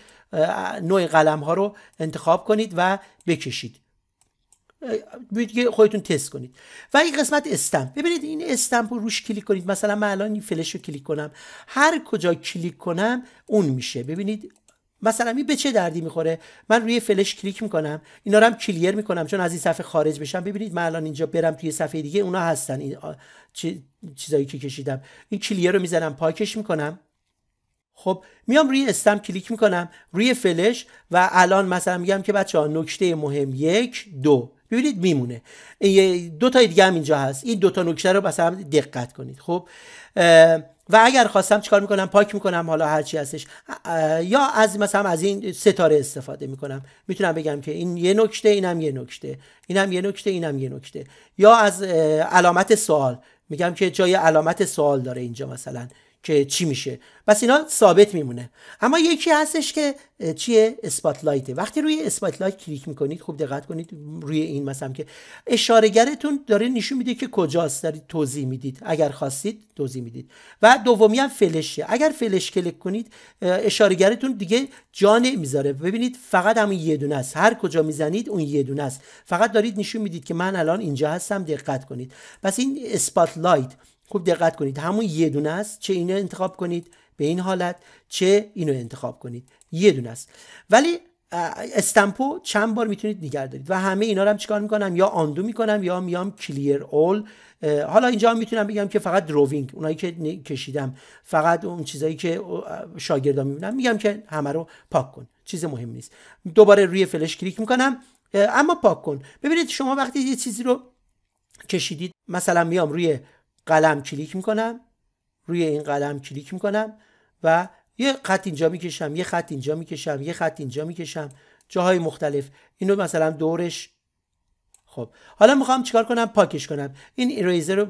نوع قلم ها رو انتخاب کنید و بکشید بیاید خودتون تست کنید و این قسمت استمپ ببینید این استمپ رو روش کلیک کنید مثلا من الان این فلش رو کلیک کنم هر کجا کلیک کنم اون میشه ببینید مثلا این به چه دردی میخوره من روی فلش کلیک میکنم اینا رو هم کلیر میکنم چون از این صفحه خارج بشم ببینید من الان اینجا برم توی صفحه دیگه اونا هستن این چیزایی که کشیدم این کلیر رو میزنم پاکش میکنم خب میام روی استم کلیک میکنم روی فلش و الان مثلا میگم که بچه ها نکته مهم یک دو ببینید میمونه دو تا دیگه هم اینجا هست این دو تا نکته رو مثلا دقت کنید خب و اگر خواستم چیکار میکنم پاک میکنم حالا هر چی هستش یا از مثلا از این ستاره استفاده میکنم میتونم بگم که این یه نکته اینم یه نکته اینم یه نکته اینم یه نکته یا از علامت سوال میگم که جای علامت سوال داره اینجا مثلا چی میشه بس اینا ثابت میمونه اما یکی هستش که چیه اسپاتلایته وقتی روی اسپاتلایت کلیک میکنید خوب دقت کنید روی این مثلا که اشارهگرتون داره نشون میده که کجاست دارید توضیح میدید اگر خواستید توضیح میدید و دومی هم فلشه اگر فلش کلیک کنید اشارهگرتون دیگه جا میذاره ببینید فقط همون یه دونه است هر کجا میزنید اون یه دونه است فقط دارید نشون میدید که من الان اینجا هستم دقت کنید پس این اسپاتلایت خوب دقت کنید همون یه دونه است چه اینو انتخاب کنید به این حالت چه اینو انتخاب کنید یه دونه است ولی استمپو چند بار میتونید نگه دارید و همه اینا رو هم چیکار میکنم یا آندو میکنم یا میام کلیر اول حالا اینجا هم میتونم بگم که فقط دروینگ اونایی که کشیدم فقط اون چیزایی که شاگردا میبینم میگم که همه رو پاک کن چیز مهم نیست دوباره روی فلش کلیک میکنم اما پاک کن ببینید شما وقتی یه چیزی رو کشیدید مثلا میام روی قلم کلیک میکنم روی این قلم کلیک میکنم و یه خط اینجا میکشم یه خط اینجا میکشم یه خط اینجا میکشم جاهای مختلف اینو مثلا دورش خب حالا میخوام چیکار کنم پاکش کنم این ایریزر رو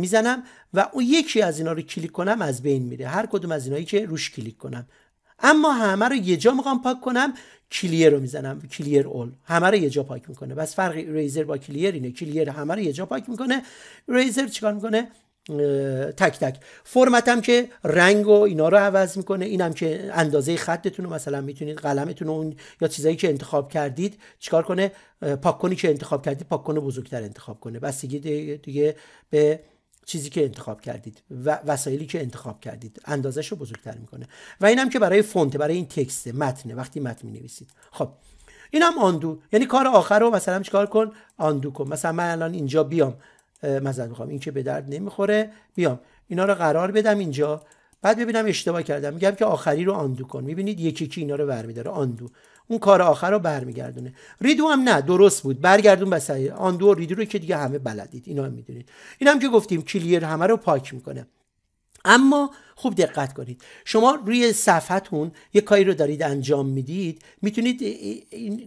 میزنم و اون یکی از اینا رو کلیک کنم از بین میره هر کدوم از اینایی که روش کلیک کنم اما همه رو یه جا میخوام پاک کنم کلیر رو میزنم کلیر اول همه رو یه جا پاک میکنه بس فرق ریزر با کلیر اینه کلیر همه رو یه جا پاک میکنه ریزر چیکار میکنه تک تک فرمت هم که رنگ و اینا رو عوض میکنه اینم که اندازه خطتون رو مثلا میتونید قلمتون اون یا چیزایی که انتخاب کردید چیکار کنه پاک کنی که انتخاب کردید پاک کنه بزرگتر انتخاب کنه بس دیگه, دیگه به چیزی که انتخاب کردید و وسایلی که انتخاب کردید اندازش رو بزرگتر میکنه و اینم که برای فونت برای این تکست متن وقتی متن می نویسید خب این هم آندو یعنی کار آخر رو مثلا چیکار کن آندو کن مثلا من الان اینجا بیام مزد میخوام خب، این که به درد نمیخوره بیام اینا رو قرار بدم اینجا بعد ببینم اشتباه کردم میگم که آخری رو آندو کن میبینید یکی یکی اینا رو برمیداره آندو اون کار آخر رو برمیگردونه ریدو هم نه درست بود برگردون بسیار آن دو ریدو رو که دیگه همه بلدید اینا هم میدونید این هم که گفتیم کلیر همه رو پاک میکنه اما خوب دقت کنید شما روی صفحتون یه کاری رو دارید انجام میدید میتونید این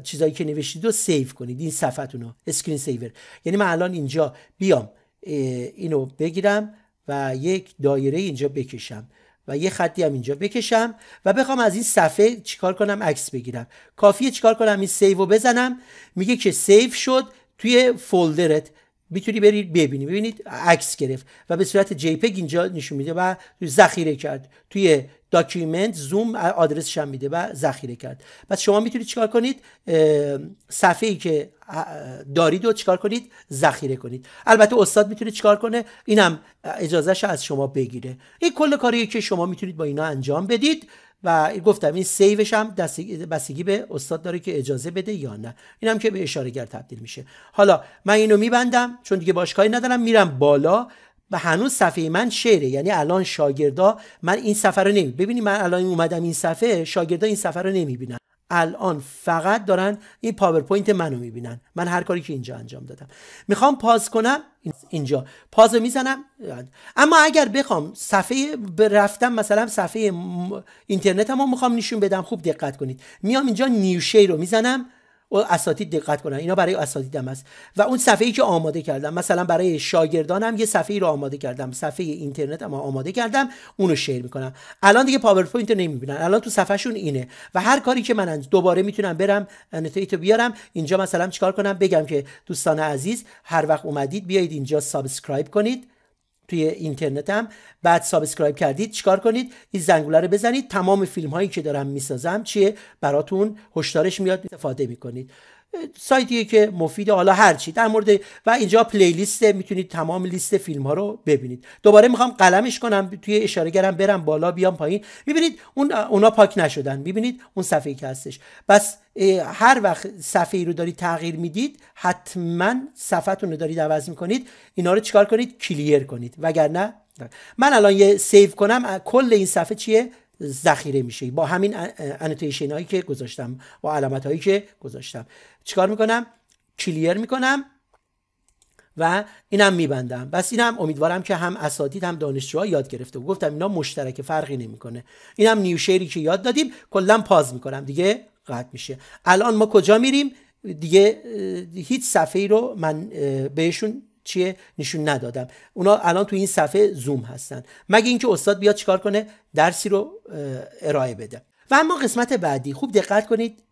چیزایی که نوشتید رو سیو کنید این صفحتون رو اسکرین سیور یعنی من الان اینجا بیام اینو بگیرم و یک دایره اینجا بکشم و یه خطی هم اینجا بکشم و بخوام از این صفحه چیکار کنم عکس بگیرم کافیه چیکار کنم این سیو رو بزنم میگه که سیو شد توی فولدرت میتونی برید ببینید ببینید عکس گرفت و به صورت جیپگ اینجا نشون میده و ذخیره کرد توی داکیومنت زوم آدرسش هم میده و ذخیره کرد بعد شما میتونید چیکار کنید صفحه ای که دارید رو چیکار کنید ذخیره کنید البته استاد میتونه چیکار کنه اینم اجازهش از شما بگیره این کل کاریه که شما میتونید با اینا انجام بدید و گفتم این سیوش هم بستگی به استاد داره که اجازه بده یا نه این هم که به اشاره گر تبدیل میشه حالا من اینو میبندم چون دیگه باش ندارم میرم بالا و هنوز صفحه من شعره یعنی الان شاگردا من این صفحه رو نمی ببینید من الان اومدم این صفحه شاگردا این صفحه رو نمیبینن الان فقط دارن این پاورپوینت منو میبینن من هر کاری که اینجا انجام دادم میخوام پاز کنم اینجا پاز میزنم اما اگر بخوام صفحه رفتم مثلا صفحه اینترنت هم میخوام نشون بدم خوب دقت کنید میام اینجا نیوشه رو میزنم اساتید دقت کنن اینا برای اساتیدم است و اون صفحه‌ای که آماده کردم مثلا برای شاگردانم یه صفحه‌ای رو آماده کردم صفحه اینترنت اما آماده کردم اونو رو شیر میکنم الان دیگه پاورپوینت رو نمیبینن الان تو صفحهشون اینه و هر کاری که من دوباره میتونم برم نتایج رو بیارم اینجا مثلا چیکار کنم بگم که دوستان عزیز هر وقت اومدید بیایید اینجا سابسکرایب کنید توی اینترنت هم بعد سابسکرایب کردید چیکار کنید این زنگوله رو بزنید تمام فیلم هایی که دارم میسازم چیه براتون هشدارش میاد استفاده میکنید سایتیه که مفید حالا هرچی در مورد و اینجا پلی لیست میتونید تمام لیست فیلم ها رو ببینید دوباره میخوام قلمش کنم توی اشاره گرم برم بالا بیام پایین میبینید اون اونا پاک نشدن میبینید اون صفحه که هستش بس هر وقت صفحه ای رو دارید تغییر میدید حتما صفحتون رو دارید عوض میکنید اینا رو چیکار کنید کلیر کنید وگرنه من الان یه سیو کنم کل این صفحه چیه ذخیره میشه با همین انوتیشن هایی که گذاشتم با علامت هایی که گذاشتم چیکار میکنم کلیر میکنم و اینم میبندم بس اینم امیدوارم که هم اساتید هم دانشجوها یاد گرفته و گفتم اینا مشترک فرقی نمیکنه اینم شیری که یاد دادیم کلا پاز میکنم دیگه قطع میشه الان ما کجا میریم دیگه هیچ صفحه ای رو من بهشون چیه نشون ندادم اونا الان تو این صفحه زوم هستن مگه اینکه استاد بیاد چیکار کنه درسی رو ارائه بده و اما قسمت بعدی خوب دقت کنید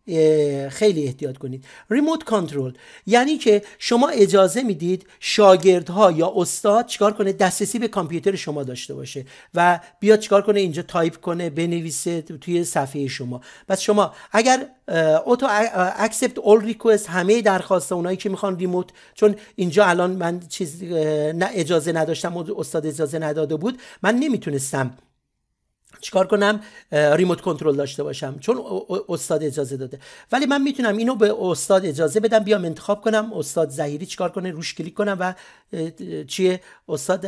خیلی احتیاط کنید ریموت کنترل یعنی که شما اجازه میدید شاگردها یا استاد چیکار کنه دسترسی به کامپیوتر شما داشته باشه و بیاد چیکار کنه اینجا تایپ کنه بنویسه توی صفحه شما پس شما اگر اوتو اکسپت اول ریکوست همه درخواست اونایی که میخوان ریموت چون اینجا الان من چیز اجازه نداشتم استاد اجازه نداده بود من نمیتونستم چیکار کنم ریموت کنترل داشته باشم چون استاد اجازه داده ولی من میتونم اینو به استاد اجازه بدم بیام انتخاب کنم استاد زهیری چیکار کنه روش کلیک کنم و چیه استاد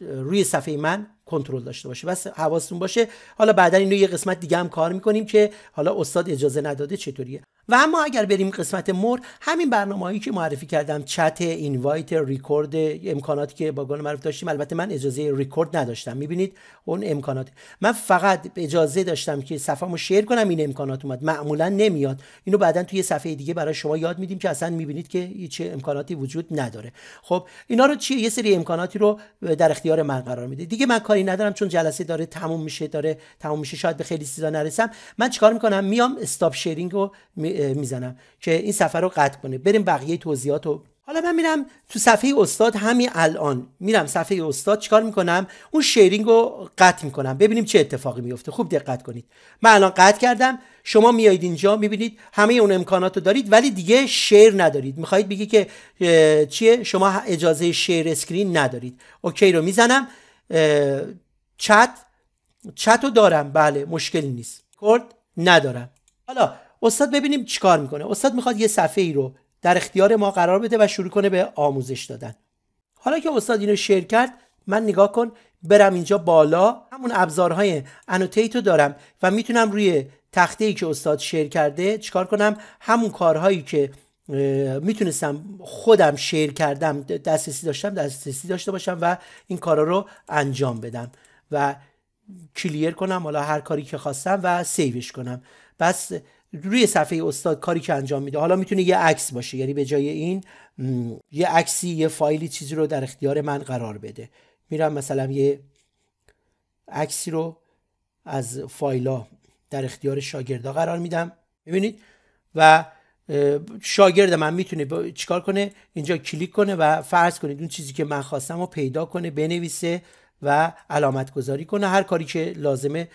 روی صفحه من کنترل داشته باشه بس حواستون باشه حالا بعدا اینو یه قسمت دیگه هم کار میکنیم که حالا استاد اجازه نداده چطوریه و اما اگر بریم قسمت مر، همین برنامه هایی که معرفی کردم چت اینوایت ریکورد امکاناتی که با گونه معرف داشتیم البته من اجازه ریکورد نداشتم میبینید اون امکانات من فقط اجازه داشتم که صفامو شیر کنم این امکانات اومد معمولا نمیاد اینو بعدا توی صفحه دیگه برای شما یاد میدیم که اصلا میبینید که چه امکاناتی وجود نداره خب اینا رو چیه یه سری امکاناتی رو در اختیار من قرار میده دیگه من کاری ندارم چون جلسه داره تموم میشه داره تموم میشه شاید به خیلی چیزا نرسم من چیکار میکنم میام استاپ شیرینگ رو میزنم که این سفر رو قطع کنه بریم بقیه توضیحات رو حالا من میرم تو صفحه استاد همین الان میرم صفحه استاد چیکار میکنم اون شیرینگ رو قطع میکنم ببینیم چه اتفاقی میفته خوب دقت کنید من الان قطع کردم شما میایید اینجا میبینید همه اون امکانات دارید ولی دیگه شیر ندارید میخواهید بگی که چیه شما اجازه شیر اسکرین ندارید اوکی رو میزنم چت چت رو دارم بله مشکلی نیست کرد ندارم حالا استاد ببینیم چیکار میکنه استاد میخواد یه صفحه ای رو در اختیار ما قرار بده و شروع کنه به آموزش دادن حالا که استاد اینو شیر کرد من نگاه کن برم اینجا بالا همون ابزارهای انوتیت رو دارم و میتونم روی تخته ای که استاد شیر کرده چیکار کنم همون کارهایی که میتونستم خودم شیر کردم دسترسی داشتم دسترسی داشته باشم و این کارا رو انجام بدم و کلیر کنم حالا هر کاری که خواستم و سیوش کنم بس روی صفحه استاد کاری که انجام میده حالا میتونه یه عکس باشه یعنی به جای این یه عکسی یه فایلی چیزی رو در اختیار من قرار بده میرم مثلا یه عکسی رو از فایلا در اختیار شاگردا قرار میدم ببینید و شاگرد من میتونه چیکار کنه اینجا کلیک کنه و فرض کنید اون چیزی که من خواستم رو پیدا کنه بنویسه و علامت گذاری کنه هر کاری که لازمه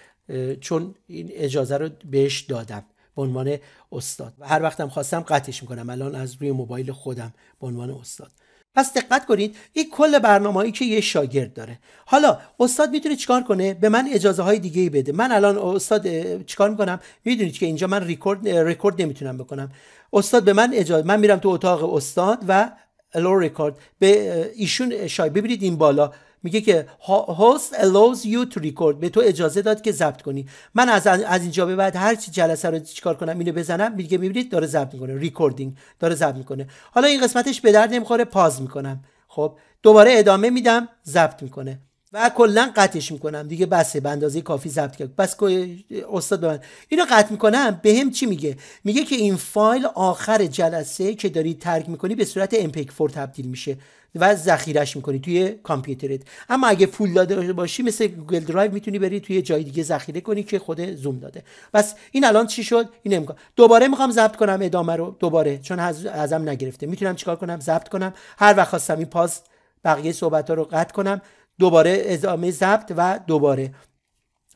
چون این اجازه رو بهش دادم به عنوان استاد و هر وقتم خواستم قطعش میکنم الان از روی موبایل خودم به عنوان استاد پس دقت کنید این کل برنامه‌ای که یه شاگرد داره حالا استاد میتونه چیکار کنه به من اجازه های دیگه بده من الان استاد چیکار میکنم میدونید که اینجا من ریکورد ریکورد نمیتونم بکنم استاد به من اجازه من میرم تو اتاق استاد و لو ریکورد به ایشون شاید ببینید این بالا میگه که host allows you to record به تو اجازه داد که ضبط کنی من از از اینجا به بعد هر چی جلسه رو چیکار کنم اینو بزنم میگه میبینید داره ضبط میکنه recording داره ضبط میکنه حالا این قسمتش به درد نمیخوره پاز میکنم خب دوباره ادامه میدم ضبط میکنه و کلا قطعش میکنم دیگه بسه به اندازه کافی ضبط کرد بس که استاد من اینو قطع میکنم به هم چی میگه میگه که این فایل آخر جلسه که داری ترک میکنی به صورت امپیک 4 تبدیل میشه و ذخیرش میکنی توی کامپیوترت اما اگه فول داده باشی مثل گوگل درایو میتونی بری توی جای دیگه ذخیره کنی که خود زوم داده بس این الان چی شد این امکان دوباره میخوام ضبط کنم ادامه رو دوباره چون ازم نگرفته میتونم چیکار کنم ضبط کنم هر وقت خواستم این پاس بقیه صحبت ها رو قطع کنم دوباره ادامه ضبط و دوباره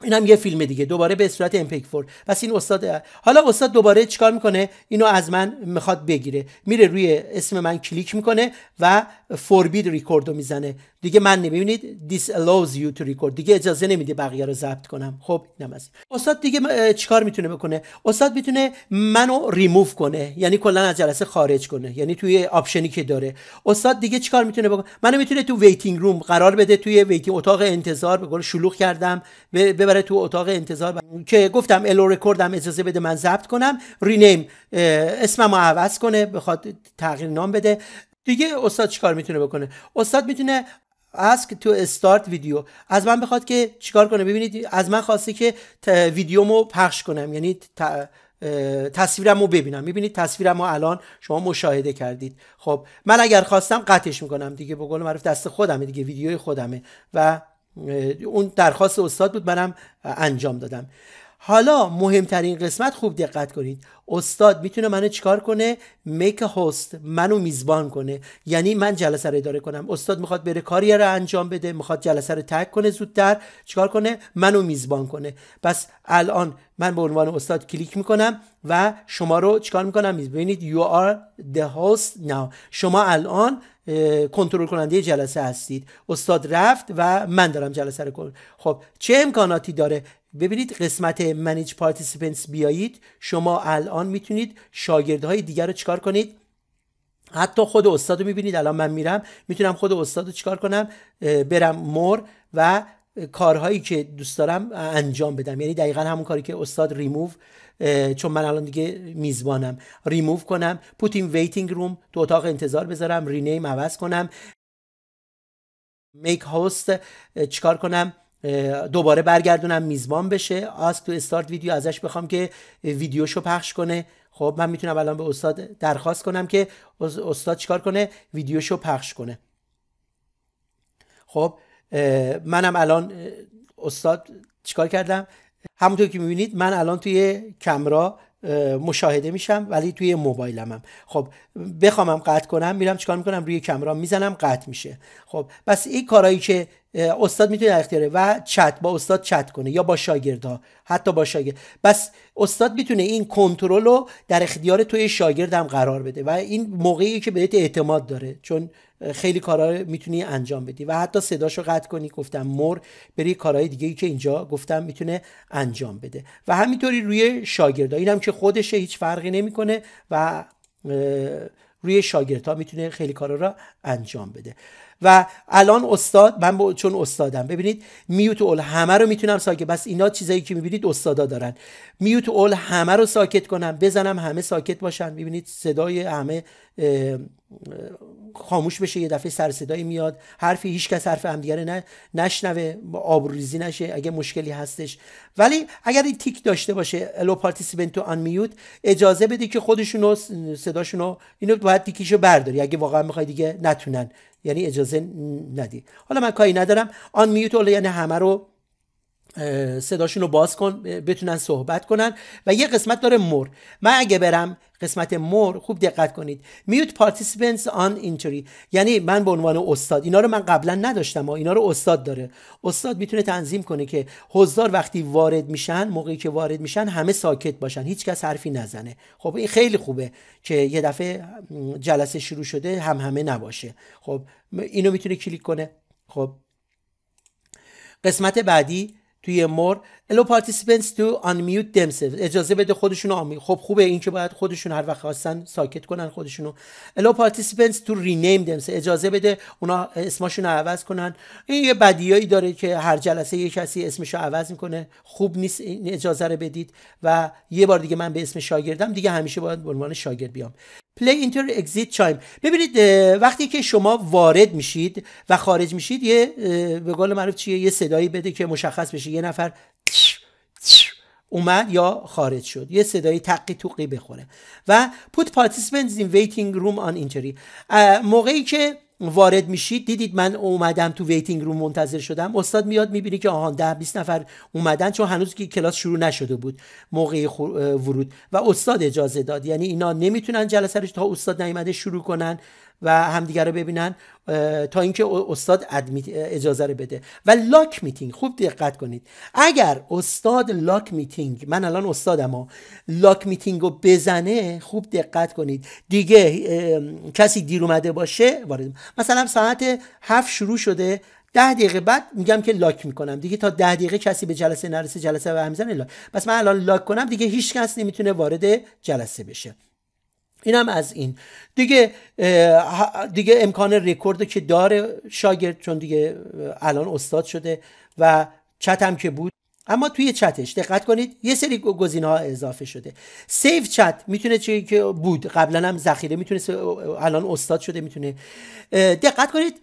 این هم یه فیلم دیگه دوباره به صورت امپیک فور بس این استاد حالا استاد دوباره چیکار میکنه اینو از من میخواد بگیره میره روی اسم من کلیک میکنه و فوربید ریکوردو میزنه دیگه من نمیبینید this allows یو تو ریکورد دیگه اجازه نمیده بقیه رو ضبط کنم خب اینم از استاد دیگه چیکار میتونه بکنه استاد میتونه منو ریموو کنه یعنی کلا از جلسه خارج کنه یعنی توی آپشنی که داره استاد دیگه چیکار میتونه بکنه منو میتونه تو ویتینگ روم قرار بده توی ویتینگ اتاق انتظار به شلوغ کردم به ببره تو اتاق انتظار ب... که گفتم الو رکوردم اجازه بده من ضبط کنم رینیم اسمم رو عوض کنه بخواد تغییر نام بده دیگه استاد چیکار میتونه بکنه استاد میتونه ask تو استارت ویدیو از من بخواد که چیکار کنه ببینید از من خواسته که ویدیومو پخش کنم یعنی ت... تصویرم رو ببینم میبینید تصویرم رو الان شما مشاهده کردید خب من اگر خواستم قطعش میکنم دیگه به قول معروف دست خودمه دیگه ویدیوی خودمه و اون درخواست استاد بود منم انجام دادم حالا مهمترین قسمت خوب دقت کنید استاد میتونه منو چیکار کنه میک هاست منو میزبان کنه یعنی من جلسه رو اداره کنم استاد میخواد بره کاری رو انجام بده میخواد جلسه رو تک کنه زودتر چیکار کنه منو میزبان کنه پس الان من به عنوان استاد کلیک میکنم و شما رو چیکار میکنم ببینید you are the host now شما الان کنترل کننده جلسه هستید استاد رفت و من دارم جلسه رو کنم خب چه امکاناتی داره ببینید قسمت منیج پارتیسیپنتس بیایید شما الان میتونید شاگردهای دیگر رو چکار کنید حتی خود استاد رو میبینید الان من میرم میتونم خود استاد رو چکار کنم برم مور و کارهایی که دوست دارم انجام بدم یعنی دقیقا همون کاری که استاد ریموو چون من الان دیگه میزبانم ریموو کنم پوتین ویتینگ روم تو اتاق انتظار بذارم رینیم عوض کنم میک هاست چیکار کنم دوباره برگردونم میزبان بشه آسک تو استارت ویدیو ازش بخوام که ویدیوشو پخش کنه خب من میتونم الان به استاد درخواست کنم که استاد چیکار کنه ویدیوشو پخش کنه خب منم الان استاد چیکار کردم همونطور که میبینید من الان توی کمرا مشاهده میشم ولی توی موبایلم هم خب بخوامم قطع کنم میرم چیکار میکنم روی کمرا میزنم قطع میشه خب بس این کارهایی که استاد میتونه در اختیاره و چت با استاد چت کنه یا با ها حتی با شاگرد بس استاد میتونه این کنترل رو در اختیار توی شاگردم قرار بده و این موقعی که بهت اعتماد داره چون خیلی کارا میتونی انجام بدی و حتی صداشو قطع کنی گفتم مر بری کارهای دیگه که اینجا گفتم میتونه انجام بده و همینطوری روی شاگردا اینم که خودشه هیچ فرقی نمیکنه و روی شاگردها میتونه خیلی کارا را انجام بده و الان استاد من با چون استادم ببینید میوت اول همه رو میتونم ساکت بس اینا چیزایی که میبینید استادا دارن میوت اول همه رو ساکت کنم بزنم همه ساکت باشن ببینید صدای همه خاموش بشه یه دفعه سر صدای میاد حرفی هیچ کس حرف نه نشنوه آبروریزی نشه اگه مشکلی هستش ولی اگر این تیک داشته باشه الو پارتیسیپنت تو آن میوت اجازه بده که خودشونو رو اینو باید تیکیشو برداری اگه واقعا میخوای دیگه نتونن یعنی اجازه ندی حالا من کاری ندارم آن میوت یعنی همه رو صداشون رو باز کن بتونن صحبت کنن و یه قسمت داره مور من اگه برم قسمت مور خوب دقت کنید میوت participants آن اینتری یعنی من به عنوان استاد اینا رو من قبلا نداشتم و اینا رو استاد داره استاد میتونه تنظیم کنه که حضار وقتی وارد میشن موقعی که وارد میشن همه ساکت باشن هیچکس حرفی نزنه خب این خیلی خوبه که یه دفعه جلسه شروع شده هم همه نباشه خب اینو میتونه کلیک کنه خب قسمت بعدی توی مور الو تو آن unmute اجازه بده خودشون آمی خب خوبه این که باید خودشون هر وقت خواستن ساکت کنن خودشونو allow participants تو رینیم اجازه بده اونا اسمشون عوض کنن این یه بدیایی داره که هر جلسه یه کسی اسمش رو عوض میکنه خوب نیست این اجازه رو بدید و یه بار دیگه من به اسم شاگردم دیگه همیشه باید به عنوان شاگرد بیام پلی اینتر اگزیت چایم ببینید وقتی که شما وارد میشید و خارج میشید یه به قول معروف چیه یه صدایی بده که مشخص بشه یه نفر اومد یا خارج شد یه صدای تقی توقی بخوره و put participants in waiting room on entry موقعی که وارد میشید دیدید من اومدم تو ویتینگ روم منتظر شدم استاد میاد میبینی که آهان ده 20 نفر اومدن چون هنوز که کلاس شروع نشده بود موقع ورود و استاد اجازه داد یعنی اینا نمیتونن جلسه رو تا استاد نیامده شروع کنن و همدیگه رو ببینن تا اینکه استاد اجازه رو بده و لاک میتینگ خوب دقت کنید اگر استاد لاک میتینگ من الان استادم ها لاک میتینگ رو بزنه خوب دقت کنید دیگه کسی دیر اومده باشه وارد مثلا ساعت هفت شروع شده ده دقیقه بعد میگم که لاک میکنم دیگه تا ده دقیقه کسی به جلسه نرسه جلسه و همزن لاک بس من الان لاک کنم دیگه هیچ کس نمیتونه وارد جلسه بشه اینم از این دیگه دیگه امکان رکورد که داره شاگرد چون دیگه الان استاد شده و چت هم که بود اما توی چتش دقت کنید یه سری گزینه ها اضافه شده سیو چت میتونه چی که بود قبلا هم ذخیره میتونه الان استاد شده میتونه دقت کنید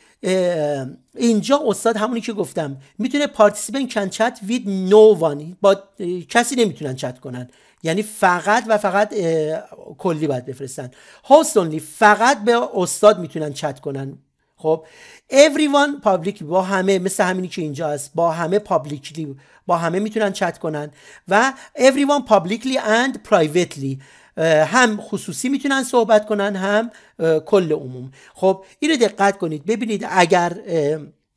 اینجا استاد همونی که گفتم میتونه پارتیسیپن کن چت وید نو وانی با کسی نمیتونن چت کنن یعنی فقط و فقط کلی باید بفرستن هاست اونلی فقط به استاد میتونن چت کنن خب everyone public با همه مثل همینی که اینجا است با همه publicly با همه میتونن چت کنن و everyone publicly and privately هم خصوصی میتونن صحبت کنن هم کل عموم خب اینو دقت کنید ببینید اگر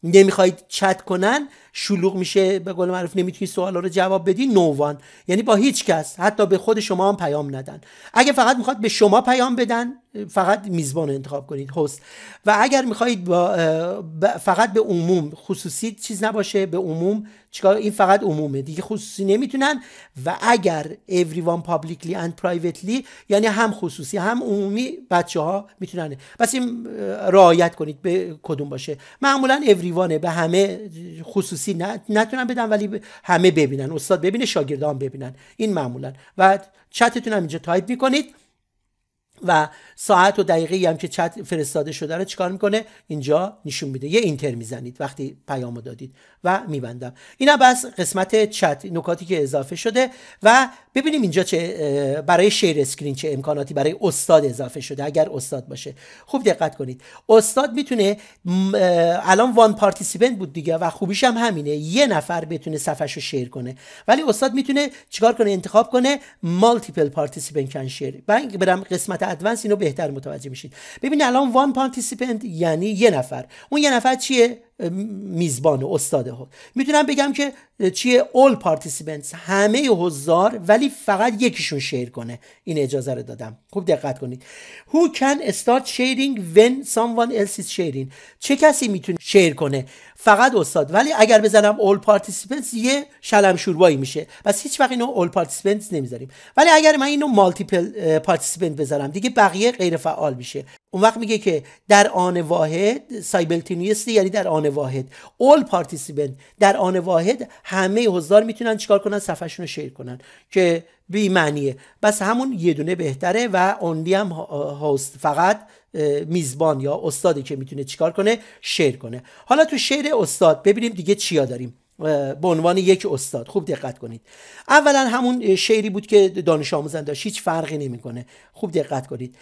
نمیخواید چت کنن شلوغ میشه به قول معروف نمیتونی سوالا رو جواب بدی نووان یعنی با هیچ کس حتی به خود شما هم پیام ندن اگه فقط میخواد به شما پیام بدن فقط میزبان انتخاب کنید هست و اگر میخواهید با فقط به عموم خصوصی چیز نباشه به عموم چیکار این فقط عمومه دیگه خصوصی نمیتونن و اگر everyone publicly and privately یعنی هم خصوصی هم عمومی بچه ها میتونن پس این رعایت کنید به کدوم باشه معمولا everyone به همه خصوصی نتونن بدن ولی همه ببینن استاد ببینه شاگردان ببینن این معمولا و چتتون هم اینجا تایپ میکنید و ساعت و دقیقه هم که چت فرستاده شده رو چیکار میکنه اینجا نشون میده یه اینتر میزنید وقتی پیامو دادید و میبندم اینا بس قسمت چت نکاتی که اضافه شده و ببینیم اینجا چه برای شیر اسکرین چه امکاناتی برای استاد اضافه شده اگر استاد باشه خوب دقت کنید استاد میتونه الان وان پارتیسیپنت بود دیگه و خوبیش هم همینه یه نفر بتونه صفحه شیر کنه ولی استاد میتونه چیکار کنه انتخاب کنه مالتیپل پارتیسیپنت کن شیر من برم قسمت ادوانس اینو بهتر متوجه میشید ببینید الان وان پانتیسیپنت یعنی یه نفر اون یه نفر چیه میزبان و استاد میتونم بگم که چیه all participants همه هزار ولی فقط یکیشون شیر کنه این اجازه رو دادم خوب دقت کنید who can start sharing when someone else is sharing چه کسی میتونه شیر کنه فقط استاد ولی اگر بزنم اول پارتیسیپنتس یه شلم شوربایی میشه پس هیچ وقت اینو اول پارتیسیپنتس نمیذاریم ولی اگر من اینو مالتیپل پارتیسیپنت بذارم دیگه بقیه غیر فعال میشه اون وقت میگه که در آن واحد سایبلتینیستی یعنی در آن واحد اول پارتیسیپنت در آن واحد همه حضار میتونن چیکار کنن صفحهشون رو شیر کنن که بی معنیه بس همون یه دونه بهتره و اونلی هم هاست فقط میزبان یا استادی که میتونه چیکار کنه شیر کنه حالا تو شعر استاد ببینیم دیگه چیا داریم به عنوان یک استاد خوب دقت کنید اولا همون شعری بود که دانش آموزان داشت هیچ فرقی نمیکنه خوب دقت کنید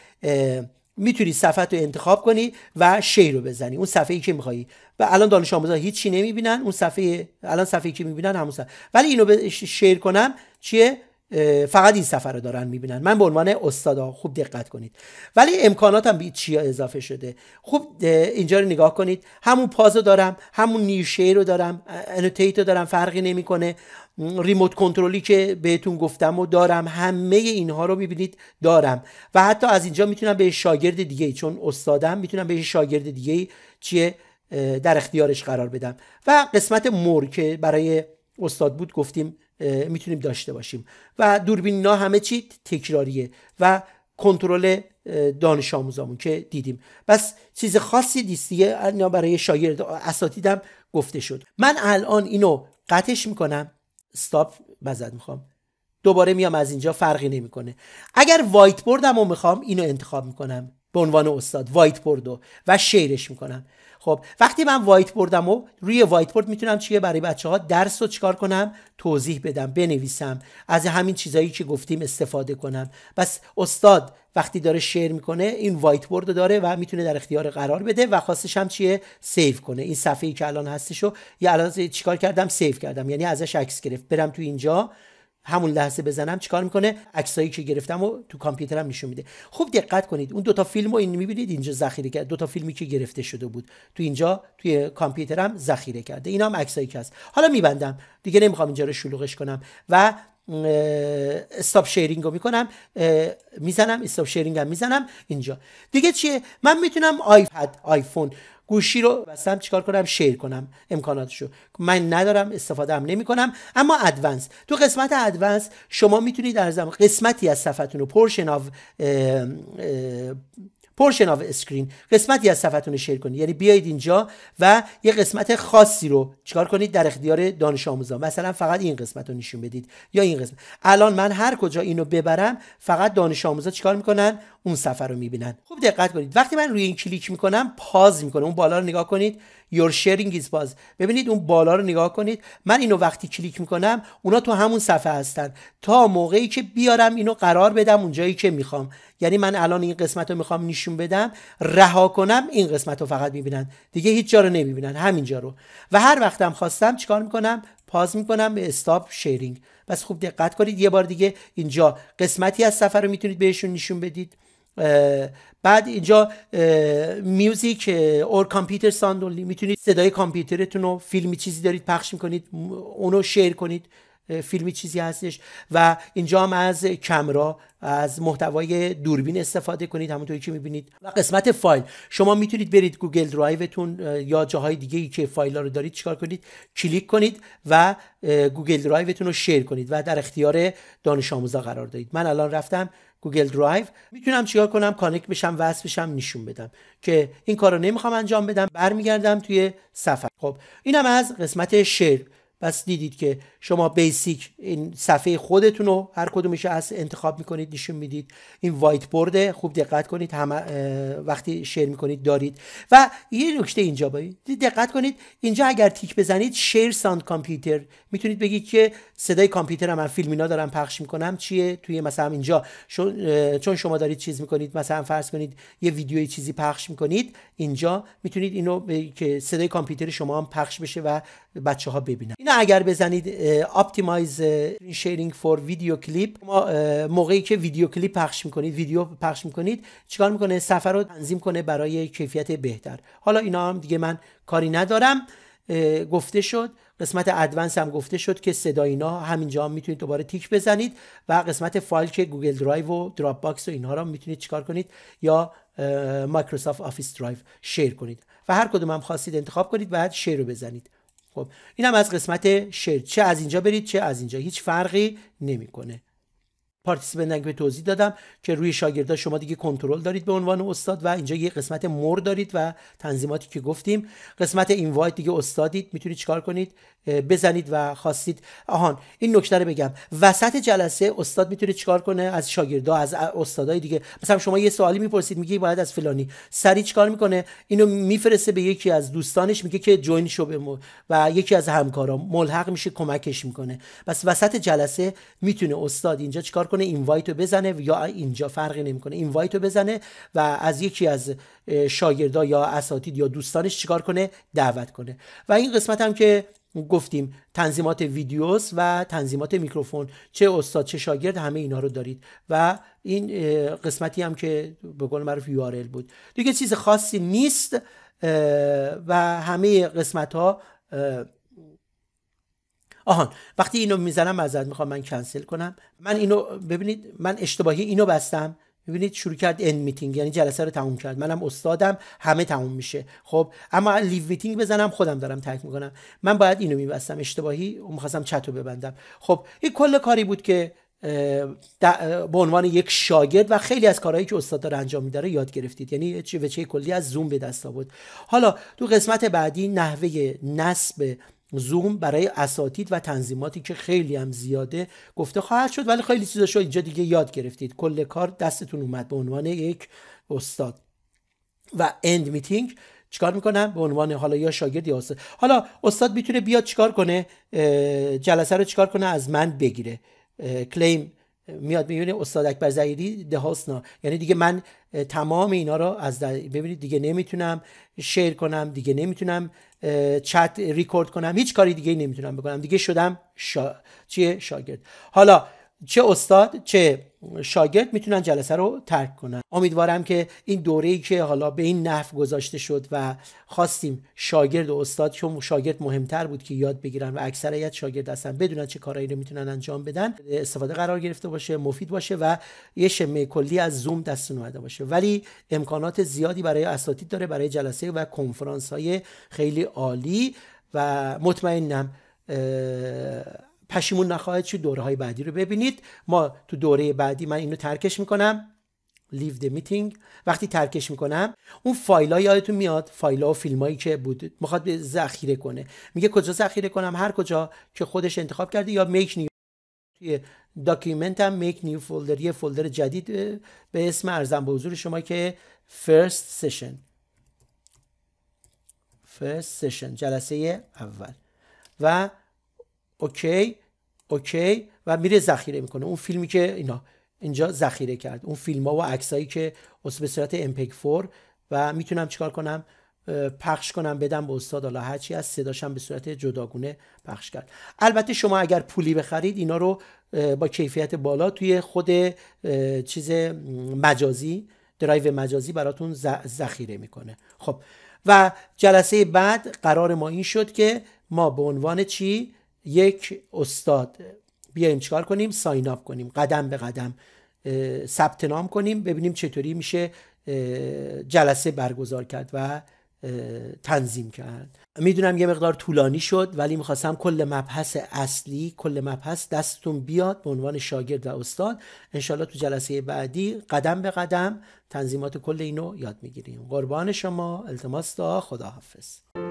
میتونی صفحه رو انتخاب کنی و شیر رو بزنی اون صفحه ای که میخوایی و الان دانش آموزا هیچی نمیبینن اون صفحه الان صفحه ای که میبینن همون صفحه ولی اینو به شیر کنم چیه فقط این صفحه رو دارن میبینن من به عنوان استادا خوب دقت کنید ولی امکاناتم هم چی اضافه شده خوب اینجا رو نگاه کنید همون پازو دارم همون شیر رو دارم انوتیت رو دارم فرقی نمیکنه ریموت کنترلی که بهتون گفتم و دارم همه اینها رو ببینید دارم و حتی از اینجا میتونم به شاگرد دیگه چون استادم میتونم به شاگرد دیگه چیه در اختیارش قرار بدم و قسمت مور که برای استاد بود گفتیم میتونیم داشته باشیم و دوربین اینا همه چی تکراریه و کنترل دانش آموزامون که دیدیم بس چیز خاصی دیستیه برای شاگرد اساتیدم گفته شد من الان اینو قطعش میکنم استاپ مزد میخوام دوباره میام از اینجا فرقی نمیکنه اگر وایت بوردم رو میخوام اینو انتخاب میکنم به عنوان استاد وایت بوردو و شیرش میکنم خب وقتی من وایت بوردم و روی وایت بورد میتونم چیه برای بچه ها درس رو چیکار کنم توضیح بدم بنویسم از همین چیزایی که گفتیم استفاده کنم بس استاد وقتی داره شیر میکنه این وایت بورد رو داره و میتونه در اختیار قرار بده و خواستش هم چیه سیو کنه این ای که الان هستشو رو یه الان چیکار کردم سیو کردم یعنی ازش عکس گرفت برم تو اینجا همون لحظه بزنم چیکار میکنه عکسایی که گرفتم و تو کامپیوترم نشون میده خوب دقت کنید اون دوتا فیلم رو این میبینید اینجا ذخیره کرد دوتا فیلمی که گرفته شده بود تو اینجا توی کامپیوترم ذخیره کرده اینا هم عکسایی که هست حالا میبندم دیگه نمیخوام اینجا رو شلوغش کنم و استاپ شیرینگ رو میکنم میزنم استاپ شیرینگ میزنم اینجا دیگه چیه من میتونم آیپد آیفون گوشی رو بستم چیکار کنم شیر کنم امکاناتشو من ندارم استفاده هم نمی کنم اما ادوانس تو قسمت ادوانس شما میتونید در قسمتی از صفحتون رو پرشن آف پرشن اسکرین قسمتی از صفحتون رو شیر کنید یعنی بیایید اینجا و یه قسمت خاصی رو چکار کنید در اختیار دانش آموزان مثلا فقط این قسمت رو نشون بدید یا این قسمت الان من هر کجا اینو ببرم فقط دانش آموزا چیکار میکنن اون صفحه رو میبینن خوب دقت کنید وقتی من روی این کلیک میکنم پاز میکنه اون بالا رو نگاه کنید یور شیرینگ ایز باز ببینید اون بالا رو نگاه کنید من اینو وقتی کلیک میکنم اونا تو همون صفحه هستن تا موقعی که بیارم اینو قرار بدم اونجایی که میخوام یعنی من الان این قسمت رو میخوام نشون بدم رها کنم این قسمت رو فقط میبینن دیگه هیچ جا رو نمیبینن همینجا رو و هر وقتم خواستم چیکار میکنم پاز میکنم به استاپ شیرینگ بس خوب دقت کنید یه بار دیگه اینجا قسمتی از سفر رو میتونید بهشون نشون بدید بعد اینجا میوزیک اور کامپیوتر ساند میتونید صدای کامپیوترتون رو فیلمی چیزی دارید پخش میکنید اونو شیر کنید فیلمی چیزی هستش و اینجا هم از کمرا از محتوای دوربین استفاده کنید همونطوری که میبینید و قسمت فایل شما میتونید برید گوگل درایوتون یا جاهای دیگه ای که فایل ها رو دارید چیکار کنید کلیک کنید و گوگل درایوتون رو شیر کنید و در اختیار دانش آموزا قرار دارید من الان رفتم گوگل درایو میتونم چیکار کنم کانکت بشم وصل بشم نشون بدم که این کار رو نمیخوام انجام بدم برمیگردم توی سفر. خب اینم از قسمت شیر پس دیدید که شما بیسیک این صفحه خودتون رو هر کدومش از انتخاب میکنید نشون میدید این وایت بورده خوب دقت کنید هم وقتی شیر میکنید دارید و یه نکته اینجا باید دقت کنید اینجا اگر تیک بزنید شیر ساند کامپیوتر میتونید بگید که صدای کامپیوتر من فیلم اینا دارم پخش میکنم چیه توی مثلا اینجا چون شما دارید چیز میکنید مثلا فرض کنید یه ویدیوی چیزی پخش میکنید اینجا میتونید اینو که صدای کامپیوتر شما هم پخش بشه و بچه ها ببینن اگر بزنید اپتیمایز شیرینگ فور ویدیو کلیپ ما موقعی که ویدیو کلیپ پخش میکنید ویدیو پخش میکنید چیکار میکنه سفر رو تنظیم کنه برای کیفیت بهتر حالا اینا هم دیگه من کاری ندارم گفته شد قسمت ادوانس هم گفته شد که صدا اینا همینجا هم میتونید دوباره تیک بزنید و قسمت فایل که گوگل درایو و دراپ باکس و اینها رو میتونید چیکار کنید یا مایکروسافت آفیس درایو شیر کنید و هر کدوم هم خواستید انتخاب کنید بعد شیر رو بزنید خب این هم از قسمت شعر چه از اینجا برید چه از اینجا هیچ فرقی نمیکنه پارتیسیپ به توضیح دادم که روی شاگردا شما دیگه کنترل دارید به عنوان استاد و اینجا یه قسمت مور دارید و تنظیماتی که گفتیم قسمت اینوایت دیگه استادید میتونید چکار کنید بزنید و خواستید آهان این نکته رو بگم وسط جلسه استاد میتونه چیکار کنه از شاگردا از استادای دیگه مثلا شما یه سوالی میپرسید میگه باید از فلانی سری چیکار میکنه اینو میفرسته به یکی از دوستانش میگه که جوین شو به و یکی از همکارا ملحق میشه کمکش میکنه بس وسط جلسه میتونه استاد اینجا چیکار کنه اینوایتو بزنه یا اینجا فرقی نمیکنه اینوایتو بزنه و از یکی از شاگردا یا اساتید یا دوستانش چیکار کنه دعوت کنه و این قسمت که گفتیم تنظیمات ویدیوز و تنظیمات میکروفون چه استاد چه شاگرد همه اینا رو دارید و این قسمتی هم که به قول معروف URL بود دیگه چیز خاصی نیست و همه قسمت ها آهان وقتی اینو میزنم ازت میخوام من کنسل کنم من اینو ببینید من اشتباهی اینو بستم میبینید شروع کرد ان میتینگ یعنی جلسه رو تموم کرد منم استادم همه تموم میشه خب اما لیو میتینگ بزنم خودم دارم تک میکنم من باید اینو میبستم اشتباهی میخواستم چت رو ببندم خب این کل کاری بود که به عنوان یک شاگرد و خیلی از کارهایی که استاد داره انجام میداره یاد گرفتید یعنی چه چه کلی از زوم به دست آورد حالا تو قسمت بعدی نحوه نصب زوم برای اساتید و تنظیماتی که خیلی هم زیاده گفته خواهد شد ولی خیلی شد اینجا دیگه یاد گرفتید کل کار دستتون اومد به عنوان یک استاد و اند میتینگ چیکار میکنم به عنوان حالا یا شاگرد یا استاد حالا استاد میتونه بیاد چیکار کنه جلسه رو چیکار کنه از من بگیره کلیم میاد میبینه استاد اکبر زهیری دهاسنا یعنی دیگه من تمام اینا رو از در... ببینید دیگه نمیتونم شیر کنم دیگه نمیتونم چت ریکورد کنم هیچ کاری دیگه نمیتونم بکنم دیگه شدم چیه شاگرد حالا چه استاد چه شاگرد میتونن جلسه رو ترک کنن امیدوارم که این دوره ای که حالا به این نحو گذاشته شد و خواستیم شاگرد و استاد چون شاگرد مهمتر بود که یاد بگیرن و اکثریت شاگرد هستن بدونن چه کارهایی رو میتونن انجام بدن استفاده قرار گرفته باشه مفید باشه و یه شمه کلی از زوم دست اومده باشه ولی امکانات زیادی برای اساتید داره برای جلسه و کنفرانس های خیلی عالی و مطمئنم پشیمون نخواهید شد دوره های بعدی رو ببینید ما تو دوره بعدی من اینو ترکش میکنم leave the meeting وقتی ترکش میکنم اون فایل ها یادتون میاد فایل و فیلم هایی که بود میخواد به ذخیره کنه میگه کجا ذخیره کنم هر کجا که خودش انتخاب کرده یا make new توی هم make new folder یه فولدر جدید به اسم ارزم به حضور شما که first session first session جلسه اول و اوکی اوکی و میره ذخیره میکنه اون فیلمی که اینا اینجا ذخیره کرد اون فیلم ها و عکسایی که به صورت امپک 4 و میتونم چیکار کنم پخش کنم بدم به استاد حالا هرچی از صداشم به صورت جداگونه پخش کرد البته شما اگر پولی بخرید اینا رو با کیفیت بالا توی خود چیز مجازی درایو مجازی براتون ذخیره میکنه خب و جلسه بعد قرار ما این شد که ما به عنوان چی یک استاد بیایم چیکار کنیم ساین اپ کنیم قدم به قدم ثبت نام کنیم ببینیم چطوری میشه جلسه برگزار کرد و تنظیم کرد میدونم یه مقدار طولانی شد ولی میخواستم کل مبحث اصلی کل مبحث دستتون بیاد به عنوان شاگرد و استاد انشالله تو جلسه بعدی قدم به قدم تنظیمات کل اینو یاد میگیریم قربان شما التماس دا خداحافظ